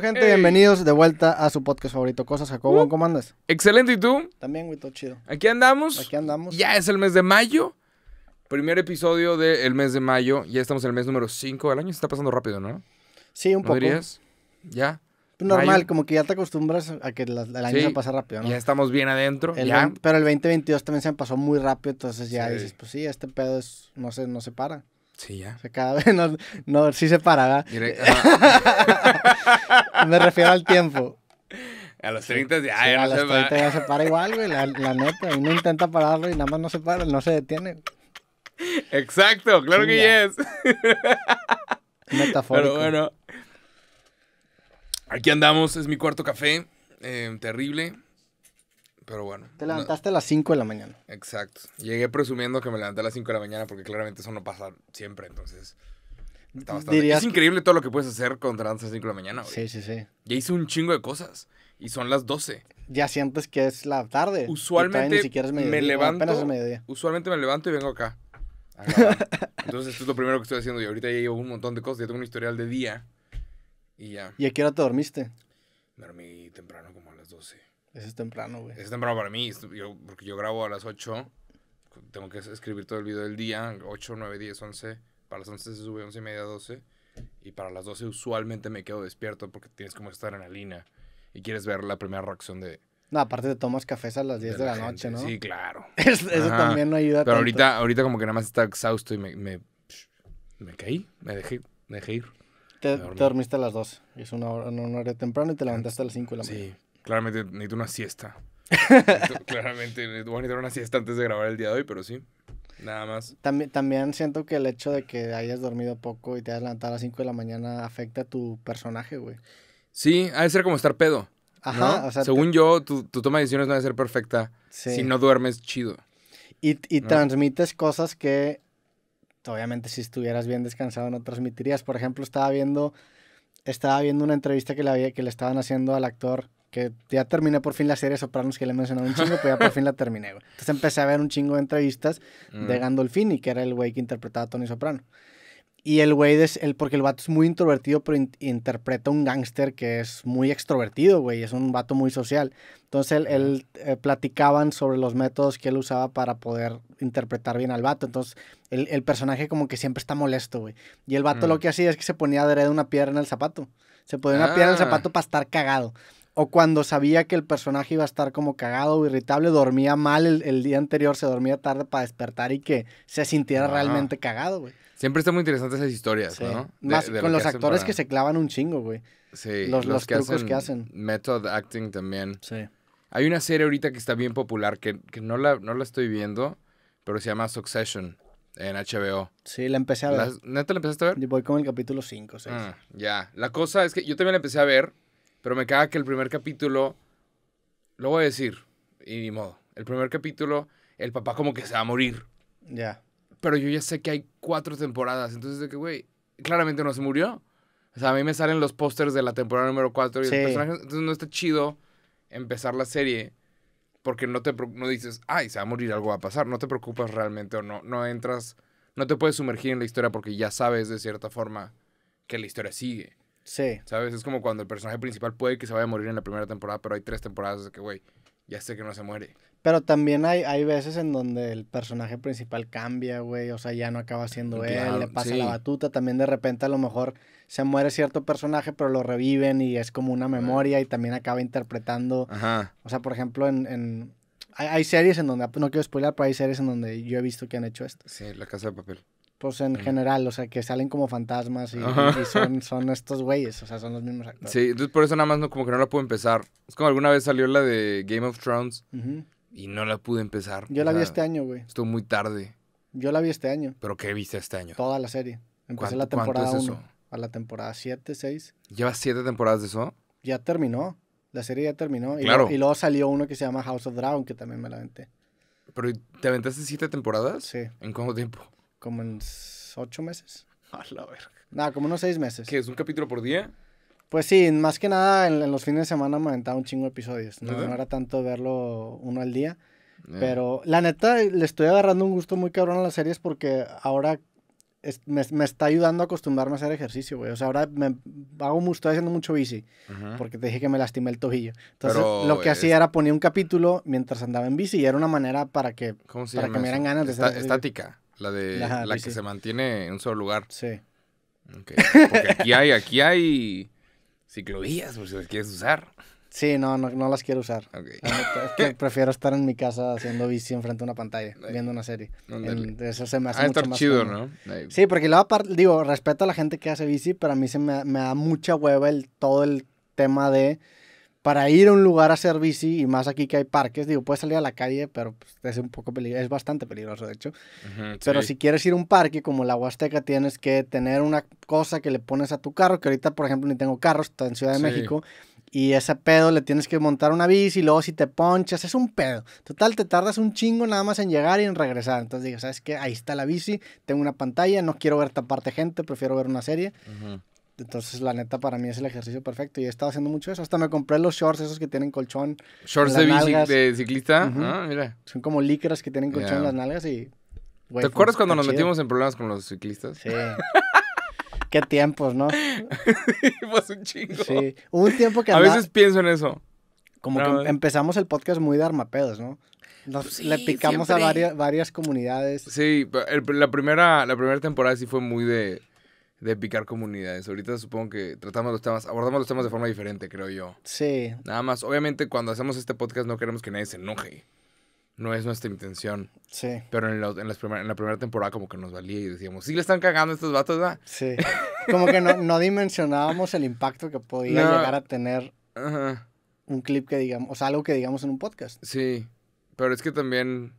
gente, bienvenidos de vuelta a su podcast favorito, Cosas Jacobo. Uh. ¿Cómo Excelente, ¿y tú? También, güey, todo chido. Aquí andamos. Aquí andamos. Ya es el mes de mayo. Primer episodio del mes de mayo. Ya estamos en el mes número 5 del año. Se está pasando rápido, ¿no? Sí, un poco. dirías? Ya. Pues normal, como que ya te acostumbras a que el año se pasa rápido, ¿no? Ya estamos bien adentro. pero el 2022 también se me pasó muy rápido, entonces ya dices, pues sí, este pedo es, no, se, no se para. Sí, ya. cada vez no, no sí se para. Me refiero al tiempo. A los 30 ya, a los se 30 para. ya se para igual, güey, la, nota, neta. Uno no intenta pararlo y nada más no se para, no se detiene. Exacto, claro que que es. Metafórico. Pero bueno. Aquí andamos, es mi cuarto café. Eh, terrible. Pero bueno. Te levantaste a las 5 de la mañana. Exacto. Llegué presumiendo que me levanté a las 5 de la mañana porque claramente eso no pasa siempre, entonces. Es increíble todo lo que puedes hacer con a las 5 de la mañana, Sí, sí, sí. Ya hice un chingo de cosas y son las 12. Ya sientes que es la tarde. Usualmente me levanto. Apenas es mediodía. Usualmente me levanto y vengo acá. Entonces, esto es lo primero que estoy haciendo. Y ahorita ya llevo un montón de cosas. Ya tengo un historial de día. Y ya. ¿Y a qué hora te dormiste? Me dormí temprano, ese es temprano, güey. es temprano para mí, yo, porque yo grabo a las 8. Tengo que escribir todo el video del día, 8, 9, 10, 11. Para las 11 se sube 11 y media, 12. Y para las 12 usualmente me quedo despierto porque tienes como estar en la y quieres ver la primera reacción de... No, aparte te tomas cafés a las 10 de, la, noche, ¿no? Sí, claro. eso, también no ayuda Pero ahorita ahorita como que nada más está exhausto y me, me, me caí, me dejé, me dejé ir. Te, dormiste a las 2. Es una hora, una hora temprano y te levantaste a las 5 de la mañana. Sí, Claramente necesito una siesta. claramente voy a una siesta antes de grabar el día de hoy, pero sí. Nada más. También, también siento que el hecho de que hayas dormido poco y te hayas levantado a las 5 de la mañana afecta a tu personaje, güey. Sí, ha de ser como estar pedo. Ajá, Según yo, tu, toma de decisiones no debe ser perfecta si no duermes chido. Y, transmites cosas que obviamente si estuvieras bien descansado no transmitirías. Por ejemplo, estaba viendo, estaba viendo una entrevista que le, había, que le estaban haciendo al actor que ya terminé por fin la serie Sopranos que le he mencionado un chingo, pero ya por fin la terminé, güey. Entonces empecé a ver un chingo de entrevistas de mm. Gandolfini, que era el güey que interpretaba a Tony Soprano. Y el güey, es el, porque el vato es muy introvertido, pero interpreta un gángster que es muy extrovertido, güey, es un vato muy social. Entonces él, eh, platicaban sobre los métodos que él usaba para poder interpretar bien al vato. Entonces el, personaje como que siempre está molesto, güey. Y el vato lo mm. que hacía es que se ponía de una piedra en el zapato. Se ponía una piedra en el ah. zapato para estar cagado o cuando sabía que el personaje iba a estar como cagado o irritable, dormía mal el, día anterior, se dormía tarde para despertar y que se sintiera realmente cagado, güey. Siempre están muy interesantes esas historias, ¿no? Más con los actores que se clavan un chingo, güey. Sí. Los, que trucos hacen que hacen. Method acting también. Sí. Hay una serie ahorita que está bien popular, que, no, la, no la estoy viendo, pero se llama Succession en HBO. Sí, la empecé a ver. ¿Neta la empezaste a ver? voy con el capítulo 5, 6. Ah, ya. La cosa es que yo también la empecé a ver pero me caga que el primer capítulo, lo voy a decir, y ni modo. El primer capítulo, el papá como que se va a morir. Ya. Pero yo ya sé que hay cuatro temporadas. Entonces, de que, güey, claramente no se murió. O sea, a mí me salen los pósters de la temporada número cuatro. y sí. Entonces, no está chido empezar la serie porque no te no dices, ay, se va a morir, algo va a pasar. No te preocupas realmente o no, no entras, no te puedes sumergir en la historia porque ya sabes de cierta forma que la historia sigue. Sí. ¿Sabes? Es como cuando el personaje principal puede que se vaya a morir en la primera temporada, pero hay tres temporadas de que, güey, ya sé que no se muere. Pero también hay, hay veces en donde el personaje principal cambia, güey. O sea, ya no acaba siendo él, le pasa la batuta. También de repente a lo mejor se muere cierto personaje, pero lo reviven y es como una memoria y también acaba interpretando. Ajá. O sea, por ejemplo, en, en hay, series en donde, no quiero spoiler, pero hay series en donde yo he visto que han hecho esto. Sí, La Casa de Papel pues en general, o sea, que salen como fantasmas y, son, estos güeyes, o sea, son los mismos actores. Sí, entonces por eso nada más como que no la pude empezar. Es como alguna vez salió la de Game of Thrones y no la pude empezar. Yo la vi este año, güey. Estuvo muy tarde. Yo la vi este año. ¿Pero qué viste este año? Toda la serie. Empecé la temporada 1 a la temporada 7, 6. ¿Llevas 7 temporadas de eso? Ya terminó. La serie ya terminó. Claro. Y, luego, salió uno que se llama House of Dragon, que también me la aventé. ¿Pero te aventaste 7 temporadas? Sí. ¿En cuánto tiempo? Como en ocho meses. A la verga. Nada, como unos seis meses. ¿Qué es un capítulo por día? Pues sí, más que nada en, los fines de semana me aventaba un chingo de episodios. No, era tanto verlo uno al día. Eh. Pero la neta, le estoy agarrando un gusto muy cabrón a las series porque ahora me, está ayudando a acostumbrarme a hacer ejercicio, güey. O sea, ahora me hago mucho, estoy haciendo mucho bici porque te dije que me lastimé el tobillo. Entonces, lo que hacía era poner un capítulo mientras andaba en bici y era una manera para que, para que me dieran ganas de Estática. La de la que se mantiene en un solo lugar. Sí. Porque aquí hay, aquí hay ciclovías, por si las quieres usar. Sí, no, no, las quiero usar. Es que prefiero estar en mi casa haciendo bici enfrente de una pantalla, viendo una serie. De eso se me hace ah, mucho chido, ¿no? Sí, porque luego, digo, respeto a la gente que hace bici, pero a mí se me, me da mucha hueva el, todo el tema de para ir a un lugar a hacer bici y más aquí que hay parques, digo, puedes salir a la calle, pero pues, es un poco peligroso, es bastante peligroso de hecho. pero si quieres ir a un parque como la Huasteca, tienes que tener una cosa que le pones a tu carro, que ahorita por ejemplo ni tengo carros, está en Ciudad de México. Y ese pedo le tienes que montar una bici, luego si te ponchas, es un pedo. Total, te tardas un chingo nada más en llegar y en regresar. Entonces digo, ¿sabes qué? Ahí está la bici, tengo una pantalla, no quiero ver parte gente, prefiero ver una serie. Entonces, la neta, para mí es el ejercicio perfecto. Y he estado haciendo mucho eso. Hasta me compré los shorts, esos que tienen colchón. ¿Shorts de, bici, de ciclista? Ah, Son como licras que tienen colchón en las nalgas y... ¿Te acuerdas pues, cuando nos metimos en problemas con los ciclistas? Sí. Qué tiempos, ¿no? Pues, un chingo. Sí. Hubo un tiempo que... A veces pienso en eso. Como que em, empezamos el podcast muy de armapedos, ¿no? Nos, pues le picamos a varias, comunidades. Sí, la primera, la primera temporada sí fue muy de de picar comunidades. Ahorita supongo que tratamos los temas, abordamos los temas de forma diferente, creo yo. Sí. Nada más, obviamente cuando hacemos este podcast no queremos que nadie se enoje. No es nuestra intención. Sí. Pero en, en, la primera temporada como que nos valía y decíamos, sí le están cagando estos vatos, ¿verdad? Sí. Como que no, dimensionábamos el impacto que podía llegar a tener un clip que digamos, o sea, algo que digamos en un podcast. Sí. Pero es que también...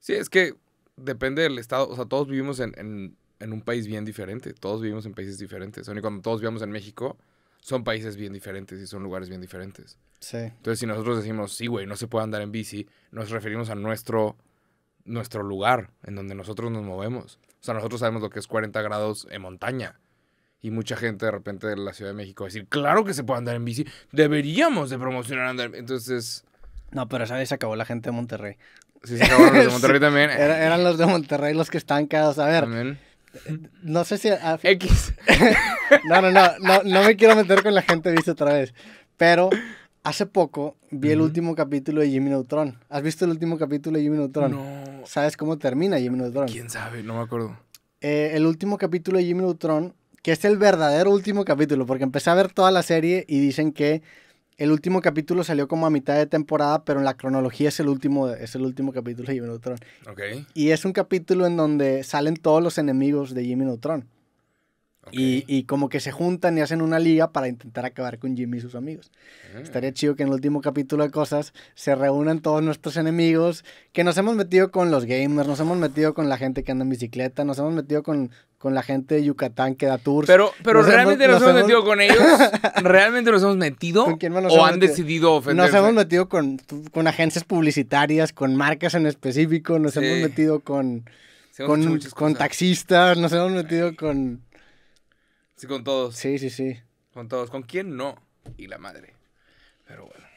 Sí, es que depende del estado, o sea, todos vivimos en en un país bien diferente. Todos vivimos en países diferentes. Y cuando todos vivimos en México, son países bien diferentes y son lugares bien diferentes. Sí. Entonces, si nosotros decimos, sí, güey, no se puede andar en bici, nos referimos a nuestro, nuestro lugar en donde nosotros nos movemos. O sea, nosotros sabemos lo que es 40 grados en montaña. Y mucha gente de repente de la Ciudad de México va a decir, claro que se puede andar en bici, deberíamos de promocionar andar. en Entonces... No, pero ¿sabes? Se acabó la gente de Monterrey. Sí, se acabaron los de Monterrey también. eran los de Monterrey los que están quedados. A ver, no sé si. X. no, no, no, no. me quiero meter con la gente vista otra vez. Pero hace poco vi el último capítulo de Jimmy Neutron. ¿Has visto el último capítulo de Jimmy Neutron? No. ¿Sabes cómo termina Jimmy Neutron? ¿Quién sabe? No me acuerdo. Eh, el último capítulo de Jimmy Neutron, que es el verdadero último capítulo, porque empecé a ver toda la serie y dicen que el último capítulo salió como a mitad de temporada, pero en la cronología es el último, es el último capítulo de Jimmy Neutron. Y es un capítulo en donde salen todos los enemigos de Jimmy Neutron. Y, como que se juntan y hacen una liga para intentar acabar con Jimmy y sus amigos. Ah. Estaría chido que en el último capítulo de cosas se reúnan todos nuestros enemigos, que nos hemos metido con los gamers, nos hemos metido con la gente que anda en bicicleta, nos hemos metido con con la gente de Yucatán que da tours. Pero, pero realmente nos, hemos metido con ellos. ¿Realmente nos hemos metido? ¿Con quién ¿O han decidido ofender. Nos hemos metido con, agencias publicitarias, con marcas en específico, nos hemos metido con, con, taxistas, nos hemos metido con... Sí, con todos. Sí, sí, sí. Con todos. ¿Con quién no? Y la madre. Pero bueno.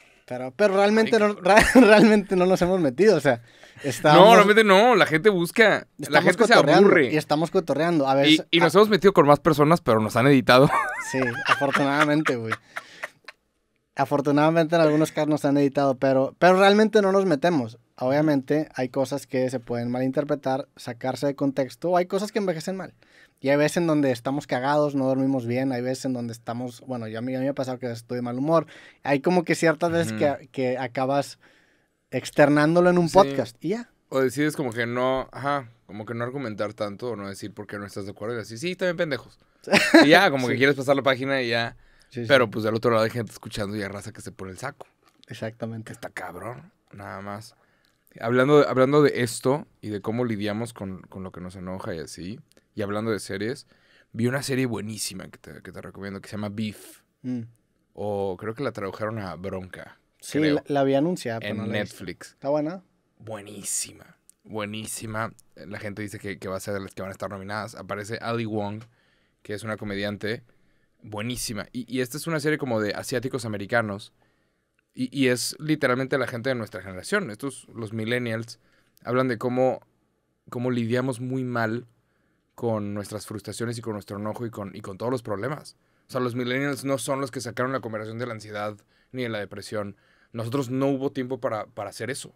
Pero, realmente, no, realmente no nos hemos metido, o sea. Estamos, no, realmente no, la gente busca, la gente se aburre. Y estamos cotorreando, Y, nos hemos metido con más personas, pero nos han editado. Sí, afortunadamente, güey. Afortunadamente en algunos casos nos han editado, pero, pero realmente no nos metemos obviamente hay cosas que se pueden malinterpretar, sacarse de contexto, o hay cosas que envejecen mal. Y hay veces en donde estamos cagados, no dormimos bien, hay veces en donde estamos, bueno, yo a mí, me ha pasado que estoy de mal humor. Hay como que ciertas veces que, acabas externándolo en un podcast y ya. O decides como que no, ajá, como que no argumentar tanto o no decir por qué no estás de acuerdo y así, sí, también pendejos. Y ya, como que quieres pasar la página y ya. Pero pues del otro lado hay gente escuchando y arrasa que se pone el saco. Exactamente. está cabrón, nada más hablando, de, hablando de esto y de cómo lidiamos con, lo que nos enoja y así, y hablando de series, vi una serie buenísima que te, recomiendo que se llama Beef. Mm. O creo que la tradujeron a Bronca. Sí, la, había anunciado. En Netflix. ¿Está buena? Buenísima. Buenísima. La gente dice que, va a ser de las que van a estar nominadas. Aparece Ali Wong, que es una comediante buenísima. Y, y esta es una serie como de asiáticos americanos y, es literalmente la gente de nuestra generación, estos, los millennials, hablan de cómo, cómo lidiamos muy mal con nuestras frustraciones y con nuestro enojo y con, y con todos los problemas. O sea, los millennials no son los que sacaron la conversación de la ansiedad ni de la depresión. Nosotros no hubo tiempo para, hacer eso.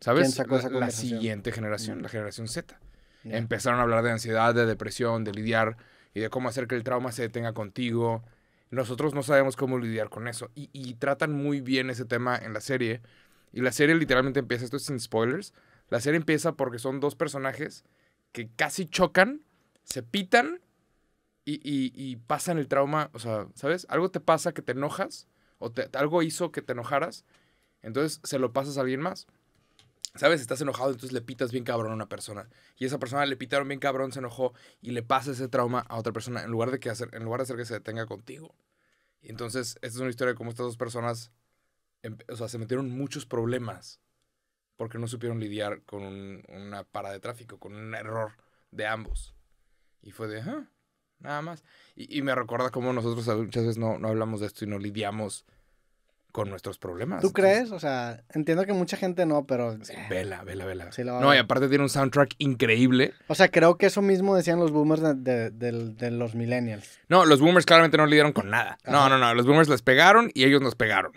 ¿Sabes? La, la, siguiente generación, mm. la generación Z. Empezaron a hablar de ansiedad, de depresión, de lidiar y de cómo hacer que el trauma se detenga contigo nosotros no sabemos cómo lidiar con eso. Y, tratan muy bien ese tema en la serie. Y la serie literalmente empieza, esto es sin spoilers, la serie empieza porque son dos personajes que casi chocan, se pitan y, pasan el trauma, o sea, ¿sabes? Algo te pasa que te enojas o te, algo hizo que te enojaras, entonces se lo pasas a alguien más. ¿sabes? Estás enojado, entonces le pitas bien cabrón a una persona. Y esa persona le pitaron bien cabrón, se enojó y le pasa ese trauma a otra persona en lugar de, que hacer, en lugar de hacer que se detenga contigo. Y entonces, esta es una historia de cómo estas dos personas, o se metieron muchos problemas porque no supieron lidiar con una para de tráfico, con un error de ambos. Y fue de, ah, nada más. Y, me recuerda cómo nosotros muchas veces no, no hablamos de esto y no lidiamos con nuestros problemas. ¿Tú crees? O sea, entiendo que mucha gente no, pero... vela, vela, vela. no, y aparte tiene un soundtrack increíble. O sea, creo que eso mismo decían los boomers de, los millennials. No, los boomers claramente no lidiaron con nada. No, no, no, los boomers les pegaron y ellos nos pegaron.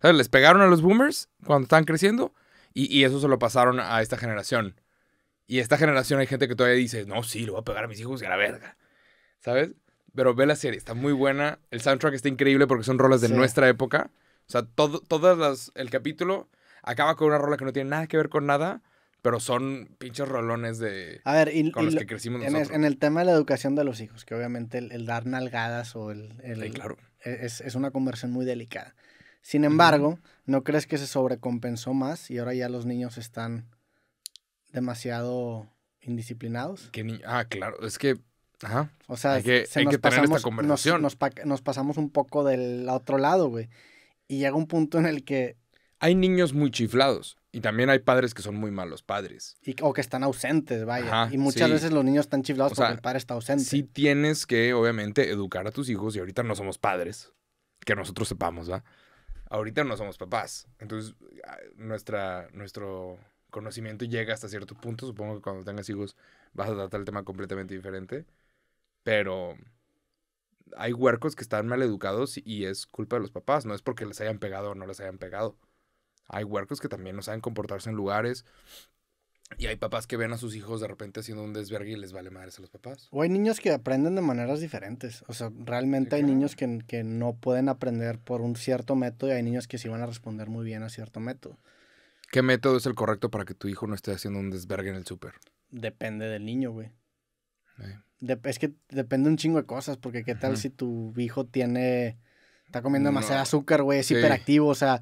¿Sabes? Les pegaron a los boomers cuando estaban creciendo y, eso se lo pasaron a esta generación. Y esta generación hay gente que todavía dice, no, sí, lo voy a pegar a mis hijos y a la verga. ¿Sabes? Pero ve la serie, está muy buena. El soundtrack está increíble porque son rolas de nuestra época. O sea, todo, todas el capítulo acaba con una rola que no tiene nada que ver con nada, pero son pinches rolones de con los que crecimos nosotros. En el, tema de la educación de los hijos, que obviamente el, dar nalgadas o el, claro. E, es, una conversión muy delicada. Sin embargo, ¿no crees que se sobrecompensó más y ahora ya los niños están demasiado indisciplinados? ah, claro, es que O sea, hay que, se esta conversación. nos, pasamos un poco del otro lado, güey. Y llega un punto en el que... Hay niños muy chiflados y también hay padres que son muy malos padres. o que están ausentes, vaya. y muchas veces los niños están chiflados porque el padre está ausente. Sí tienes que, obviamente, educar a tus hijos y ahorita no somos padres, que nosotros sepamos, ¿va? Ahorita no somos papás. Entonces, ah, nuestra, nuestro conocimiento llega hasta cierto punto. Supongo que cuando tengas hijos vas a tratar el tema completamente diferente. Pero hay huercos que están mal educados y es culpa de los papás, no es porque les hayan pegado o no les hayan pegado. Hay huercos que también no saben comportarse en lugares. Y hay papás que ven a sus hijos de repente haciendo un desvergue y les vale madres a los papás. O hay niños que aprenden de maneras diferentes. O sea, realmente hay niños que, que, no pueden aprender por un cierto método y hay niños que sí van a responder muy bien a cierto método. ¿Qué método es el correcto para que tu hijo no esté haciendo un desvergue en el súper? Depende del niño, güey es que depende un chingo de cosas, porque qué tal si tu hijo tiene, está comiendo demasiado azúcar, güey, es hiperactivo, o sea,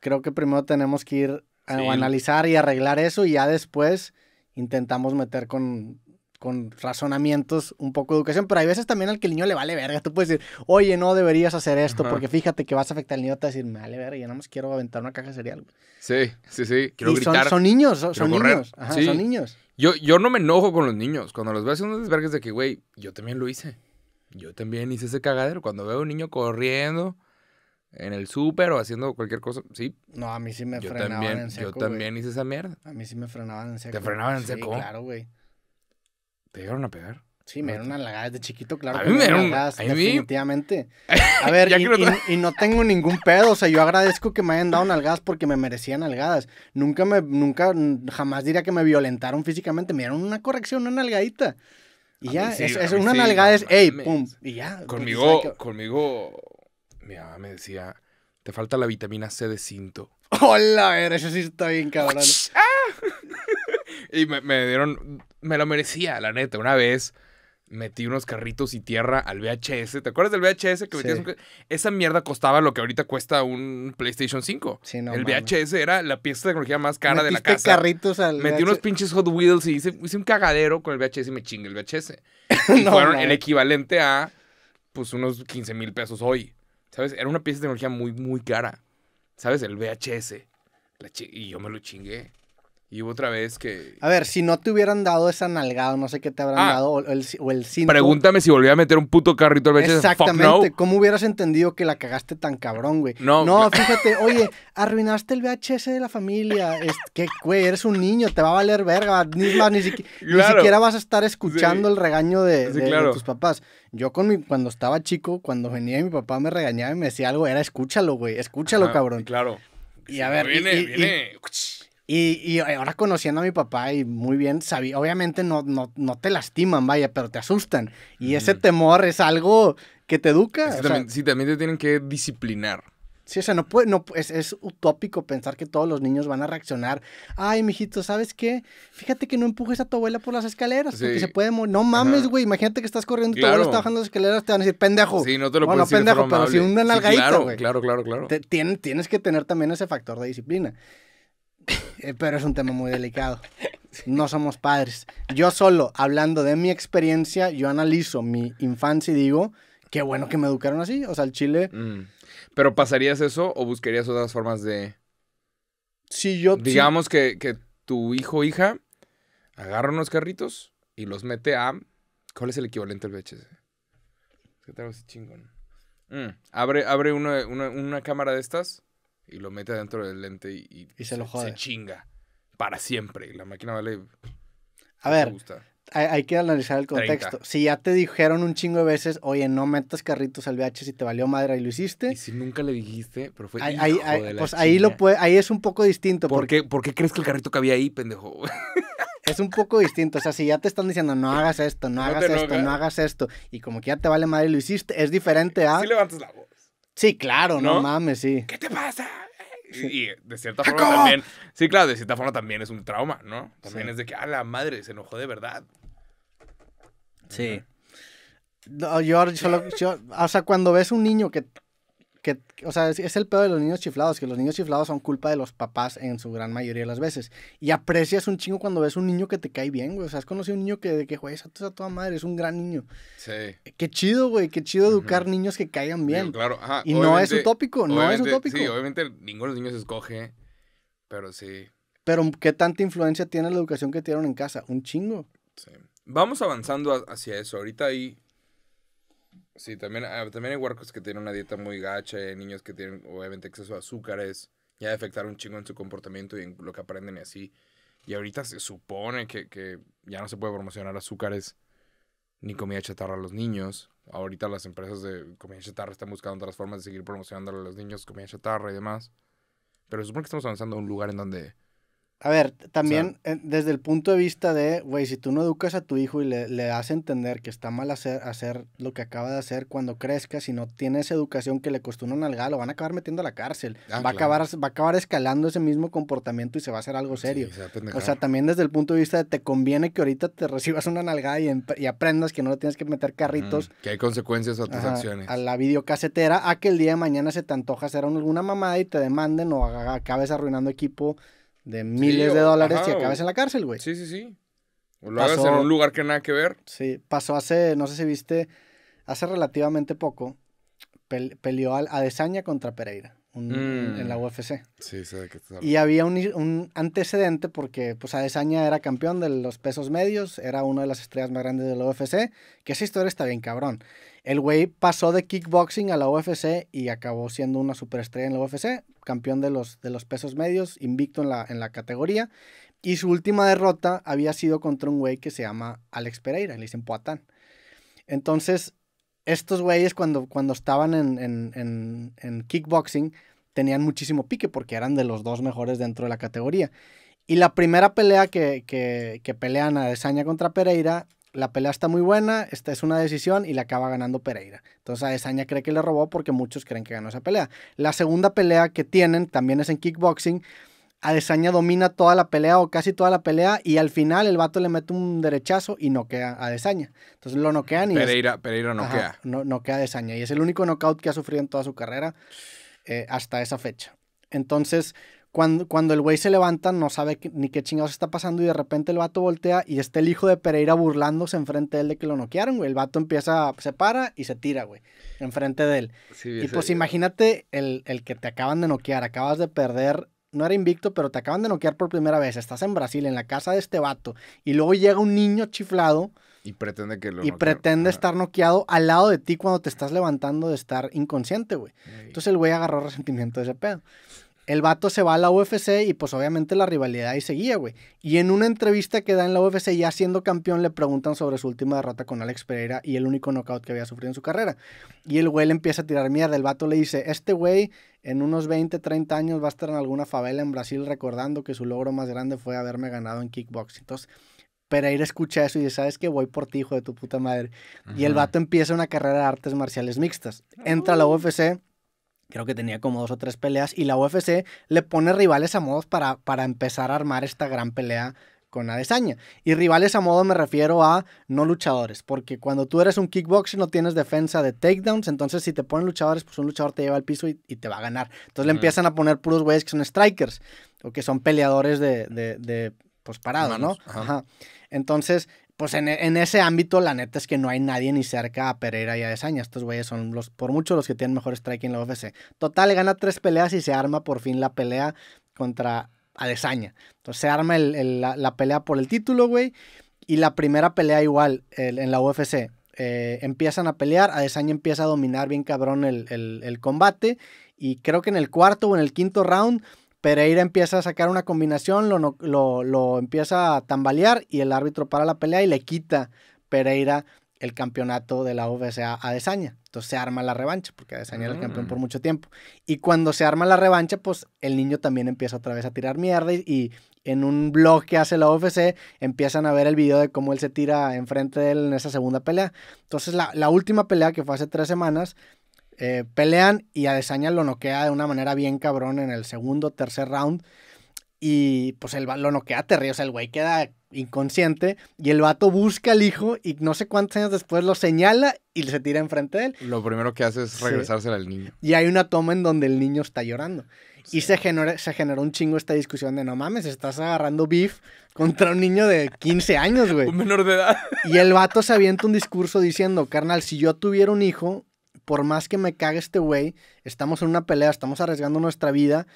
creo que primero tenemos que ir a, analizar y arreglar eso y ya después intentamos meter con con razonamientos, un poco de educación, pero hay veces también al que el niño le vale verga. Tú puedes decir, oye, no deberías hacer esto, porque fíjate que vas a afectar al niño, te a decir, me vale verga, yo no más quiero aventar una caja de cereal. Sí, sí, sí. Quiero gritar. Son, niños, son, niños. Ajá, son niños. Yo, yo no me enojo con los niños. Cuando los veo haciendo desvergues de que, güey, yo también lo hice. Yo también hice ese cagadero. Cuando veo a un niño corriendo en el súper o haciendo cualquier cosa, sí. No, a mí sí me frenaban también, en seco, Yo también hice esa mierda. A mí sí me frenaban en seco. ¿Te frenaban en seco? claro, güey. ¿Te llegaron a pegar? Sí, me dieron nalgadas de chiquito, claro. A me dieron nalgadas, Definitivamente. A ver, y, no tengo ningún pedo. O sea, yo agradezco que me hayan dado nalgadas porque me merecían nalgadas. Nunca me, nunca, jamás diría que me violentaron físicamente. Me dieron una corrección, una nalgadita. Y ya, es, una nalgada es, ey, pum, y ya. Pues, conmigo, conmigo, mi mamá me decía, te falta la vitamina C de cinto. Hola, a ver, eso sí está bien, cabrón. ¡Ah! Y me, dieron, me lo merecía, la neta. Una vez metí unos carritos y tierra al VHS. ¿Te acuerdas del VHS? Que Esa mierda costaba lo que ahorita cuesta un PlayStation 5. el VHS era la pieza de tecnología más cara de la casa. carritos al Metí unos pinches Hot Wheels y hice, un cagadero con el VHS y me chingué el VHS. fueron el equivalente a, pues, unos 15 mil pesos hoy. ¿Sabes? Era una pieza de tecnología muy, muy cara. ¿Sabes? El VHS. y yo me lo chingué. Y hubo otra vez que. A ver, si no te hubieran dado esa nalgada, no sé qué te habrán ah. dado, o el, o Pregúntame si volvía a meter un puto carrito al VHS, Exactamente. ¿Cómo hubieras entendido que la cagaste tan cabrón, güey? No. No, fíjate, oye, arruinaste el VHS de la familia. Es que, güey, eres un niño, te va a valer verga. Ni, siquiera, vas a estar escuchando el regaño de, tus papás. Yo con mi, cuando estaba chico, cuando venía mi papá me regañaba y me decía algo, era escúchalo, güey, escúchalo, cabrón. Claro. Y a ver, viene, viene. Y, y, ahora conociendo a mi papá y muy bien, sabía, obviamente no, no, no te lastiman, vaya, pero te asustan. Y ese temor es algo que te educa. sí, también te tienen que disciplinar. Sí, o sea, no puede, no, es, es, utópico pensar que todos los niños van a reaccionar. Ay, mijito, ¿sabes qué? Fíjate que no empujes a tu abuela por las escaleras, porque se puede No mames, güey. Imagínate que estás corriendo y claro. tu abuela está bajando las escaleras, te van a decir, pendejo. Sí, no te lo puedes no, pendejo, pero si claro, claro, claro, claro, tienes, tienes que tener también ese factor de disciplina. Eh, pero es un tema muy delicado. No somos padres. Yo solo, hablando de mi experiencia, yo analizo mi infancia y digo, qué bueno que me educaron así. O sea, el chile... Mm. Pero ¿pasarías eso o buscarías otras formas de... Si yo... Digamos Que, tu hijo o hija agarra unos carritos y los mete a... ¿Cuál es el equivalente al VHS? que tengo ese chingón? Mm. Abre, abre una cámara de estas y lo mete dentro del lente y, se, lo jode. Se chinga para siempre. La máquina vale. A ver, Hay, que analizar el contexto. Si ya te dijeron un chingo de veces, oye, no metas carritos al VH si te valió madre y lo hiciste. Y si nunca le dijiste, pero fue. Ahí, pues ahí, lo puede, ahí es un poco distinto. ¿Por, porque... qué crees que el carrito que había ahí, pendejo? es un poco distinto. O sea, si ya te están diciendo, no hagas esto, no, hagas esto, no hagas esto, y como que ya te vale madre y lo hiciste, es diferente a. Si levantas la voz. Sí, claro, no, mames, sí. ¿Qué te pasa? Y de cierta forma también. Sí, claro, de cierta forma también es un trauma, ¿no? También es de que, ah, la madre se enojó de verdad. Sí. yo, o sea, cuando ves un niño que que, o sea, es, el pedo de los niños chiflados, que los niños chiflados son culpa de los papás en su gran mayoría de las veces. Y aprecias un chingo cuando ves un niño que te cae bien, güey. O sea, has conocido un niño que, de que güey, esa a toda madre, es un gran niño. Sí. Eh, qué chido, güey, qué chido educar niños que caigan bien. claro, Y no es utópico, no es utópico. Sí, obviamente ninguno de los niños escoge, pero sí. Pero, ¿qué tanta influencia tiene la educación que tienen en casa? Un chingo. Sí. Vamos avanzando hacia eso. Ahorita y... Sí, también, ah, también hay huercos que tienen una dieta muy gacha, hay niños que tienen obviamente exceso de azúcares, ya afectaron un chingo en su comportamiento y en lo que aprenden y así. Y ahorita se supone que, que ya no se puede promocionar azúcares ni comida chatarra a los niños. Ahorita las empresas de comida chatarra están buscando otras formas de seguir promocionando a los niños comida chatarra y demás. Pero se supone que estamos avanzando a un lugar en donde a ver, también eh, desde el punto de vista de, güey, si tú no educas a tu hijo y le, le das a entender que está mal hacer, hacer, lo que acaba de hacer cuando crezca, si no tienes esa educación que le costó una nalgada, lo van a acabar metiendo a la cárcel. Ah, va, a acabar, va a acabar escalando ese mismo comportamiento y se va a hacer algo serio. o sea, también desde el punto de vista de te conviene que ahorita te recibas una nalgada y, aprendas que no le tienes que meter carritos. que hay consecuencias a tus acciones. A la videocasetera, a que el día de mañana se te antoja hacer alguna mamada y te demanden o acabes arruinando equipo de miles de dólares y acabas en la cárcel, güey. Sí, sí, sí. O lo hagas en un lugar que nada que ver. Sí, pasó hace, no sé si viste, hace relativamente poco, peleó al contra Pereira. Mm. en la UFC. Sí, sé que te Y había un, antecedente porque pues Adesanya era campeón de los pesos medios, era una de las estrellas más grandes de la UFC, que esa historia está bien cabrón. El güey pasó de kickboxing a la UFC y acabó siendo una superestrella en la UFC, campeón de los, de los pesos medios, invicto en la, en la categoría. Y su última derrota había sido contra un güey que se llama Alex Pereira, le dicen Poatán. Entonces, estos güeyes cuando, cuando estaban en, kickboxing tenían muchísimo pique porque eran de los dos mejores dentro de la categoría. Y la primera pelea que, que, que pelean a Desaña contra Pereira la pelea está muy buena, esta es una decisión y la acaba ganando Pereira. Entonces Adesanya cree que le robó porque muchos creen que ganó esa pelea. La segunda pelea que tienen también es en kickboxing. Adesanya domina toda la pelea o casi toda la pelea y al final el vato le mete un derechazo y noquea a Adesanya. Entonces lo noquean y... Pereira, Pereira noquea. no, noquea a Adesanya y es el único knockout que ha sufrido en toda su carrera eh, hasta esa fecha. Entonces cuando, el güey se levanta, no sabe ni qué chingados está pasando y de repente el vato voltea y está el hijo de Pereira burlándose enfrente de él de que lo noquearon, güey. El vato empieza, se para y se tira, güey, enfrente de él. y pues imagínate el, que te acaban de noquear, acabas de perder no era invicto, pero te acaban de noquear por primera vez. Estás en Brasil, en la casa de este vato. Y luego llega un niño chiflado. Y pretende que lo Y pretende estar noqueado al lado de ti cuando te estás levantando de estar inconsciente, güey. Entonces el güey agarró resentimiento de ese pedo. El vato se va a la UFC y pues obviamente la rivalidad ahí seguía, güey. Y en una entrevista que da en la UFC ya siendo campeón le preguntan sobre su última derrota con Alex Pereira y el único knockout que había sufrido en su carrera. Y el güey le empieza a tirar mierda. El vato le dice, este güey en unos 20, 30 años va a estar en alguna favela en Brasil recordando que su logro más grande fue haberme ganado en kickboxing. Entonces... Pereira escucha eso y dice, ¿sabes que Voy por ti, hijo de tu puta madre. Y el vato empieza una carrera de artes marciales mixtas. Entra a la UFC, uh creo que tenía como dos o tres peleas, y la UFC le pone rivales a modo para, para empezar a armar esta gran pelea con Adesanya. Y rivales a modo me refiero a no luchadores, porque cuando tú eres un y no tienes defensa de takedowns, entonces si te ponen luchadores, pues un luchador te lleva al piso y, te va a ganar. Entonces le empiezan a poner puros güeyes que son strikers o que son peleadores de, de, pues parados, ¿no? Ajá. Entonces, pues en, ese ámbito, la neta es que no hay nadie ni cerca a Pereira y a Desaña. Estos güeyes son los, por mucho los que tienen mejor strike en la UFC. Total, gana tres peleas y se arma por fin la pelea contra Adesanya. Entonces se arma la, pelea por el título, güey. Y la primera pelea igual en la UFC. Eh, empiezan a pelear, Adesanya empieza a dominar bien cabrón el combate. Y creo que en el cuarto o en el quinto round Pereira empieza a sacar una combinación, lo, lo, empieza a tambalear y el árbitro para la pelea y le quita Pereira el campeonato de la UFC a Desaña. Entonces se arma la revancha, porque Desaña era el campeón por mm. mucho tiempo. Y cuando se arma la revancha, pues el niño también empieza otra vez a tirar mierda y, en un blog que hace la UFC empiezan a ver el video de cómo él se tira enfrente de él en esa segunda pelea. Entonces la, la última pelea que fue hace tres semanas eh, pelean y a Adesanya lo noquea de una manera bien cabrón en el segundo, tercer round. Y pues el, lo noquea terrible. o sea, el güey queda inconsciente y el vato busca al hijo y no sé cuántos años después lo señala y se tira enfrente de él. Lo primero que hace es regresarse al niño. Y hay una toma en donde el niño está llorando. Y se, se generó un chingo esta discusión de no mames, estás agarrando beef contra un niño de 15 años, güey. un menor de edad. y el vato se avienta un discurso diciendo, carnal, si yo tuviera un hijo, por más que me cague este güey, estamos en una pelea, estamos arriesgando nuestra vida.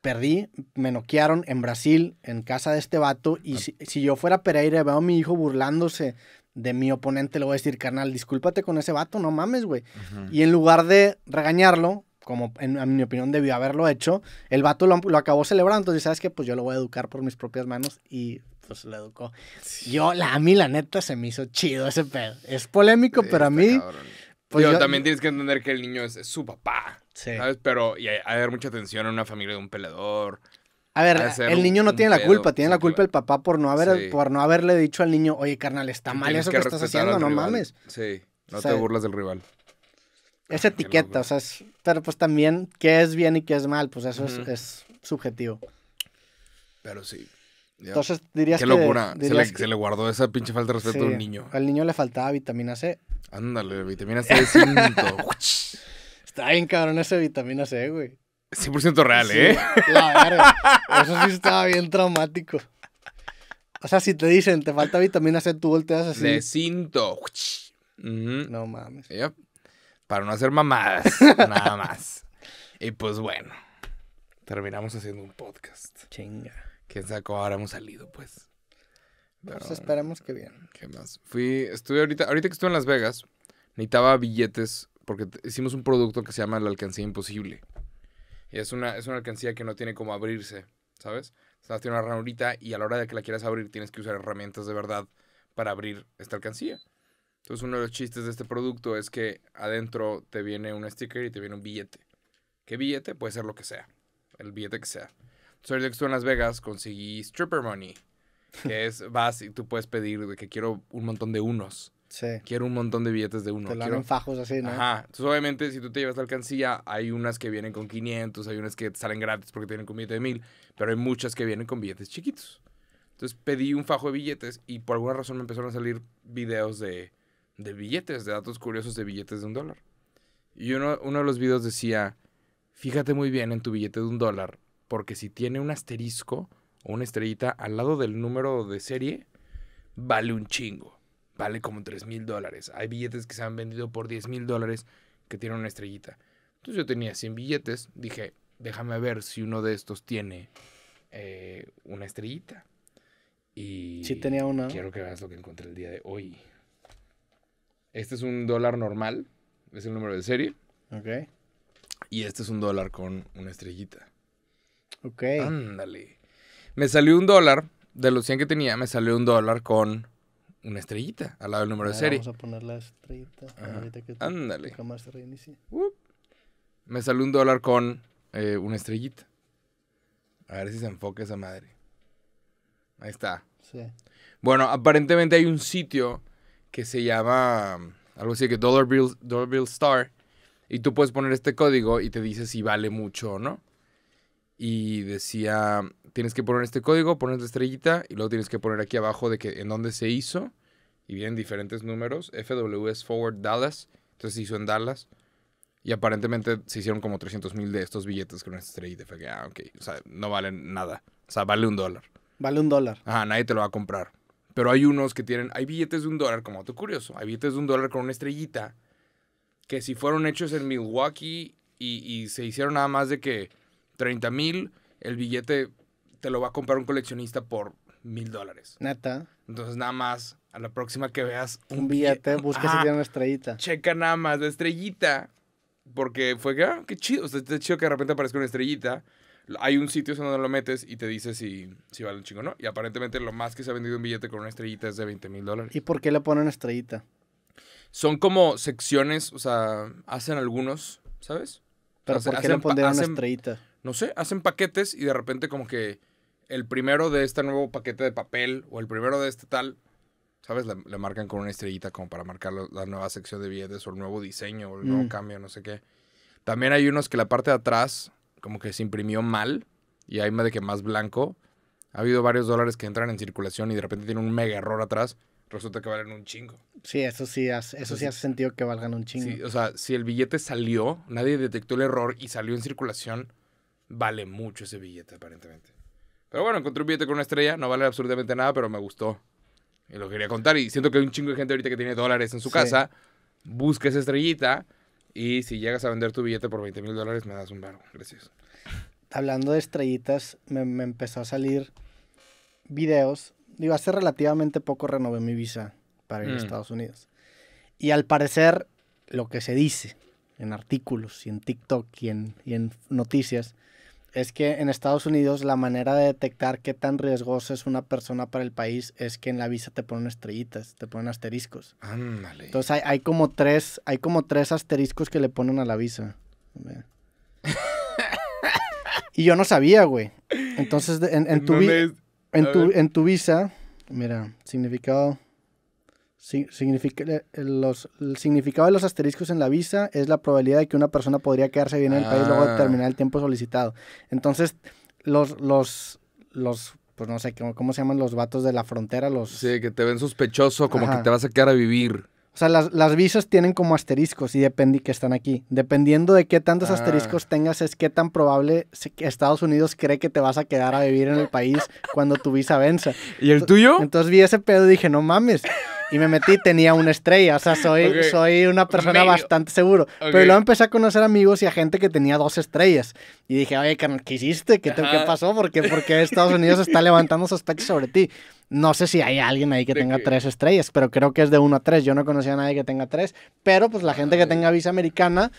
Perdí, me noquearon en Brasil, en casa de este vato. Y si, yo fuera Pereira veo a mi hijo burlándose de mi oponente, le voy a decir, carnal, discúlpate con ese vato, no mames, güey. Y en lugar de regañarlo, como en, mi opinión debió haberlo hecho, el vato lo, acabó celebrando. Entonces, ¿sabes qué? Pues yo lo voy a educar por mis propias manos y pues lo educó. Yo, la, a mí la neta se me hizo chido ese pedo. Es polémico, pero a mí... Pues también tienes que entender que el niño es, su papá. ¿Sabes? Pero y hay, mucha tensión en una familia de un peleador. A ver, el niño no tiene la culpa, tiene la culpa el papá por no haber, por no haberle dicho al niño, oye carnal, está mal eso que, estás haciendo, no mames. Sí, no te burlas del rival. Esa etiqueta, o sea, pero pues también qué es bien y qué es mal, pues eso es, subjetivo. Pero sí. Entonces dirías qué locura. Se, le guardó esa pinche falta de respeto al un niño. Al niño le faltaba vitamina C Ándale, vitamina C de cinto Está bien cabrón esa vitamina C, güey. 100% real, ¿eh? La Eso sí estaba bien traumático. O sea, si te dicen, te falta vitamina C, tú volteas así. De cinto. No mames. Para no hacer mamadas, nada más. Y pues bueno, terminamos haciendo un podcast. Chinga. Quién sacó? Ahora hemos salido, pues. Pues esperemos que bien. ¿Qué más? Fui, estuve ahorita, ahorita que estuve en Las Vegas, necesitaba billetes porque hicimos un producto que se llama la alcancía imposible. Y es una, es una alcancía que no tiene como abrirse, ¿sabes? O sea, tiene una ranurita y a la hora de que la quieras abrir tienes que usar herramientas de verdad para abrir esta alcancía. Entonces uno de los chistes de este producto es que adentro te viene un sticker y te viene un billete. ¿Qué billete? Puede ser lo que sea. El billete que sea. Entonces ahorita que estuve en Las Vegas conseguí stripper money. Que es, vas y tú puedes pedir que quiero un montón de unos. Sí. Quiero un montón de billetes de unos. Te lo fajos así, ¿no? Ajá. Entonces, obviamente, si tú te llevas la alcancía, hay unas que vienen con 500, hay unas que salen gratis porque tienen con billete de 1000, pero hay muchas que vienen con billetes chiquitos. Entonces, pedí un fajo de billetes y por alguna razón me empezaron a salir videos de, de billetes, de datos curiosos de billetes de un dólar. Y uno, uno de los videos decía, fíjate muy bien en tu billete de un dólar, porque si tiene un asterisco, una estrellita al lado del número de serie, vale un chingo. Vale como 3 mil dólares. Hay billetes que se han vendido por 10 mil dólares que tienen una estrellita. Entonces yo tenía 100 billetes. Dije, déjame ver si uno de estos tiene eh, una estrellita. Y sí tenía una. Quiero que veas lo que encontré el día de hoy. Este es un dólar normal. Es el número de serie. Ok. Y este es un dólar con una estrellita. Ok. Ándale. Me salió un dólar, de los 100 que tenía, me salió un dólar con una estrellita al lado del número de serie. Vamos a poner la estrellita ahorita que Ándale. Me salió un dólar con eh, una estrellita. A ver si se enfoca esa madre. Ahí está. Sí. Bueno, aparentemente hay un sitio que se llama algo así que Dollar Bill, Dollar Bill Star. Y tú puedes poner este código y te dice si vale mucho o no y decía, tienes que poner este código, poner la estrellita y luego tienes que poner aquí abajo de que en dónde se hizo y vienen diferentes números, FWS Forward Dallas, entonces se hizo en Dallas. Y aparentemente se hicieron como 300 mil de estos billetes con una estrellita. Fue que, ah, ok, o sea, no valen nada. O sea, vale un dólar. Vale un dólar. Ajá, nadie te lo va a comprar. Pero hay unos que tienen, hay billetes de un dólar, como tú curioso, hay billetes de un dólar con una estrellita, que si fueron hechos en Milwaukee y se hicieron nada más de que 30 mil, el billete te lo va a comprar un coleccionista por mil dólares. ¿Nata? Entonces nada más, a la próxima que veas un, billete, busca si tiene una estrellita. Checa nada más la estrellita. Porque fue que, ah, qué chido. O sea, es chido que de repente aparezca una estrellita. Hay un sitio donde lo metes y te dice si, si vale un chingo o no. Y aparentemente lo más que se ha vendido un billete con una estrellita es de 20 mil dólares. ¿Y por qué le ponen estrellita? Son como secciones, o sea, hacen algunos, ¿sabes? Pero ¿por qué le ponen una estrellita? no sé, hacen paquetes y de repente como que el primero de este nuevo paquete de papel o el primero de este tal, ¿sabes? Le, marcan con una estrellita como para marcar la nueva sección de billetes o el nuevo diseño o el nuevo mm. cambio, no sé qué. También hay unos que la parte de atrás como que se imprimió mal y hay más de que más blanco. Ha habido varios dólares que entran en circulación y de repente tienen un mega error atrás. Resulta que valen un chingo. Sí, eso sí, hace, eso, sí, hace sentido que valgan un chingo. o sea, si el billete salió, nadie detectó el error y salió en circulación, vale mucho ese billete, aparentemente. Pero bueno, encontré un billete con una estrella, no vale absolutamente nada, pero me gustó. Y lo quería contar. Y siento que hay un chingo de gente ahorita que tiene dólares en su casa. Busca esa estrellita. Y si llegas a vender tu billete por 20 mil dólares, me das un barro. Gracias. Hablando de estrellitas, me, empezó a salir videos. Digo, hace relativamente poco renové mi visa para ir a mm. Estados Unidos. Y al parecer, lo que se dice en artículos y en TikTok y en noticias es que en Estados Unidos la manera de detectar qué tan riesgosa es una persona para el país es que en la visa te ponen estrellitas, te ponen asteriscos. Ándale. Entonces hay, como tres, hay como tres asteriscos que le ponen a la visa. y yo no sabía, güey. Entonces en, tu, en tu visa, mira, significado Significa, eh, los, el significado de los asteriscos en la visa es la probabilidad de que una persona podría quedarse bien en el país luego de ah. terminar el tiempo solicitado. Entonces, los, los, los pues no sé, ¿cómo, ¿cómo, se llaman los vatos de la frontera? Los... Sí, que te ven sospechoso, como que te vas a quedar a vivir. O sea, las, las visas tienen como asteriscos y depende que están aquí. Dependiendo de qué tantos ah. asteriscos tengas, es qué tan probable que Estados Unidos cree que te vas a quedar a vivir en el país cuando tu visa venza. ¿Y el tuyo? Entonces vi ese pedo y dije, no mames y me metí, tenía una estrella. O sea, soy, soy una persona bastante seguro. Pero luego empecé a conocer amigos y a gente que tenía dos estrellas. Y dije, oye, ¿qué hiciste? ¿Qué, ¿qué pasó? ¿Por qué, porque Estados Unidos está levantando sospechas sobre ti? No sé si hay alguien ahí que tenga tres estrellas, pero creo que es de uno a tres. Yo no conocía a nadie que tenga tres. Pero pues la gente que tenga visa americana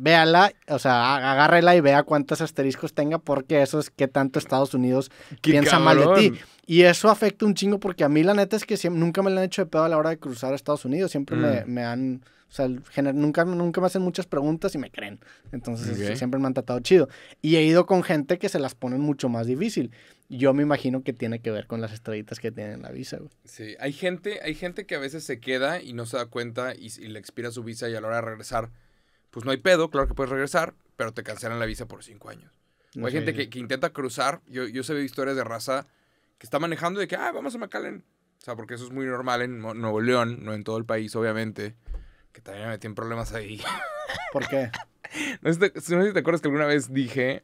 véala, o sea, agárrela y vea cuántos asteriscos tenga, porque eso es que tanto Estados Unidos piensa mal de ti. Y eso afecta un chingo porque a mí la neta es que nunca me la han hecho de pedo a la hora de cruzar a Estados Unidos. Siempre me, mm. han... O sea, nunca, nunca me hacen muchas preguntas y me creen. Entonces siempre me han tratado chido. Y he ido con gente que se las ponen mucho más difícil. Yo me imagino que tiene que ver con las estrellitas que tienen la visa, güey. Sí, hay gente, hay gente que a veces se queda y no se da cuenta y, le expira su visa y a la hora de regresar, pues no hay pedo, claro que puedes regresar, pero te cancelan la visa por cinco años. O hay gente que, intenta cruzar. Yo, yo sé historias de raza que está manejando de que, ah, vamos a McAllen. O sea, porque eso es muy normal en Nuevo León, no en todo el país, obviamente. Que también me metí problemas ahí. ¿Por qué? no, sé, no si te acuerdas que alguna vez dije